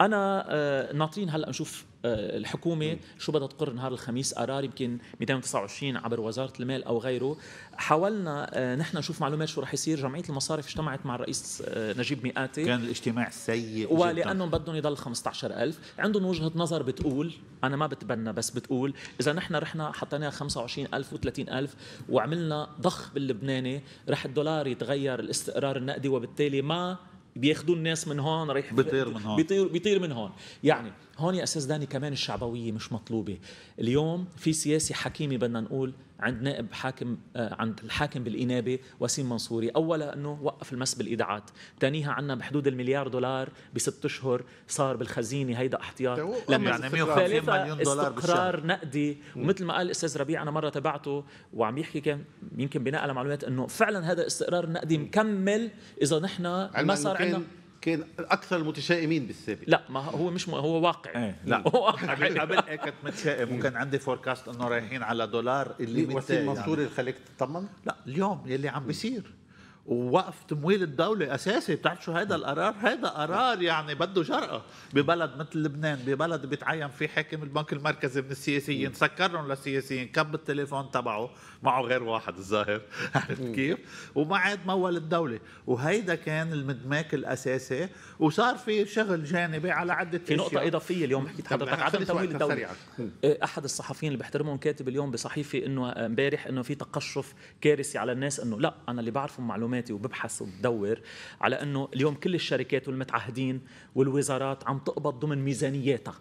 انا آه، ناطرين هلا نشوف آه، الحكومه شو بدها تقر نهار الخميس قرار يمكن 229 عبر وزاره المال او غيره حاولنا آه، نحن نشوف معلومات شو رح يصير جمعيه المصارف اجتمعت مع الرئيس نجيب مئاتي كان الاجتماع سيء ولانهم بدهم يضل 15000 عندهم وجهه نظر بتقول انا ما بتبنى بس بتقول اذا نحن رحنا حطيناها 25000 و30000 وعملنا ضخ باللبناني رح الدولار يتغير الاستقرار النقدي وبالتالي ما بياخذوا الناس من هون رايح بيطير من هون بيطير بيطير من هون يعني هون يا استاذ داني كمان الشعبويه مش مطلوبه اليوم في سياسي حكيمي بدنا نقول عند نائب حاكم آه، عند الحاكم بالإنابة وسيم منصوري أولا أنه وقف المس بالإيداعات ثانيها عندنا بحدود المليار دولار بست أشهر صار بالخزينة هيدا احتياط لما يعني 150 مليون دولار استقرار نقدي ومثل ما قال الأستاذ ربيع أنا مرة تبعته وعم يحكي كان يمكن بناء على معلومات أنه فعلا هذا الاستقرار النقدي مكمل إذا نحن ما صار عندنا كان اكثر المتشائمين بالسابق لا ما هو مش م... هو واقع ايه لا هو <laughs> قبل <laughs> كنت متشائم وكان عندي فوركاست انه رايحين على دولار اللي وسيم يعني. منصور اللي خليك تطمن لا اليوم يلي عم بيصير ووقف تمويل الدولة أساسي بتعرف شو هذا القرار هذا قرار يعني بده جرأة ببلد مثل لبنان ببلد بيتعين فيه حاكم البنك المركزي من السياسيين سكرهم للسياسيين كب التليفون تبعه معه غير واحد الظاهر <laughs> عرفت كيف وما عاد مول الدولة وهيدا كان المدماك الأساسي وصار في شغل جانبي على عدة في نقطة شيء. إضافية اليوم حكيت حضرتك عدم تمويل الدولة إيه، أحد الصحفيين اللي بحترمهم كاتب اليوم بصحيفة إنه آه، امبارح إنه في تقشف كارثي على الناس إنه لا أنا اللي بعرفه معلومات معلوماتي وببحث وبدور على انه اليوم كل الشركات والمتعهدين والوزارات عم تقبض ضمن ميزانياتها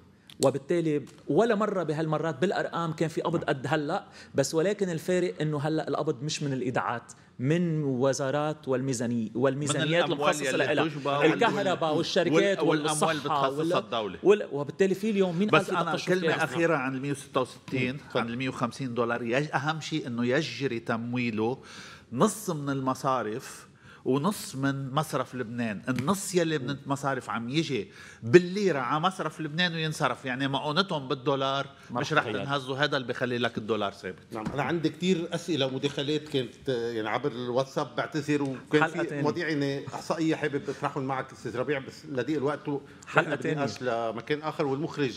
وبالتالي ولا مره بهالمرات بالارقام كان في قبض قد هلا بس ولكن الفارق انه هلا القبض مش من الايداعات من وزارات والميزانية والميزانيات المخصصة لها الكهرباء والشركات والأموال بتخصصها الدولة وال... وبالتالي في اليوم مين بس أنا كلمة أخيرة عن ال 166 عن ال 150 دولار يج... أهم شيء أنه يجري تمويله نص من المصارف ونص من مصرف لبنان النص يلي من المصارف عم يجي بالليره على مصرف لبنان وينصرف يعني مؤونتهم بالدولار مش رح تنهز وهذا اللي بخلي لك الدولار ثابت نعم انا عندي كثير اسئله ومداخلات كانت يعني عبر الواتساب بعتذر وكان في مواضيع احصائيه حابب اطرحهم معك استاذ ربيع بس لدي الوقت حلقه لمكان اخر والمخرج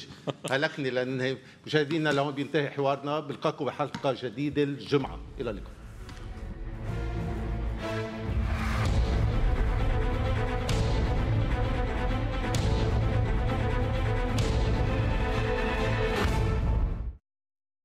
هلكني لان مشاهدينا لهون بينتهي حوارنا بلقاكم بحلقه جديده الجمعه الى اللقاء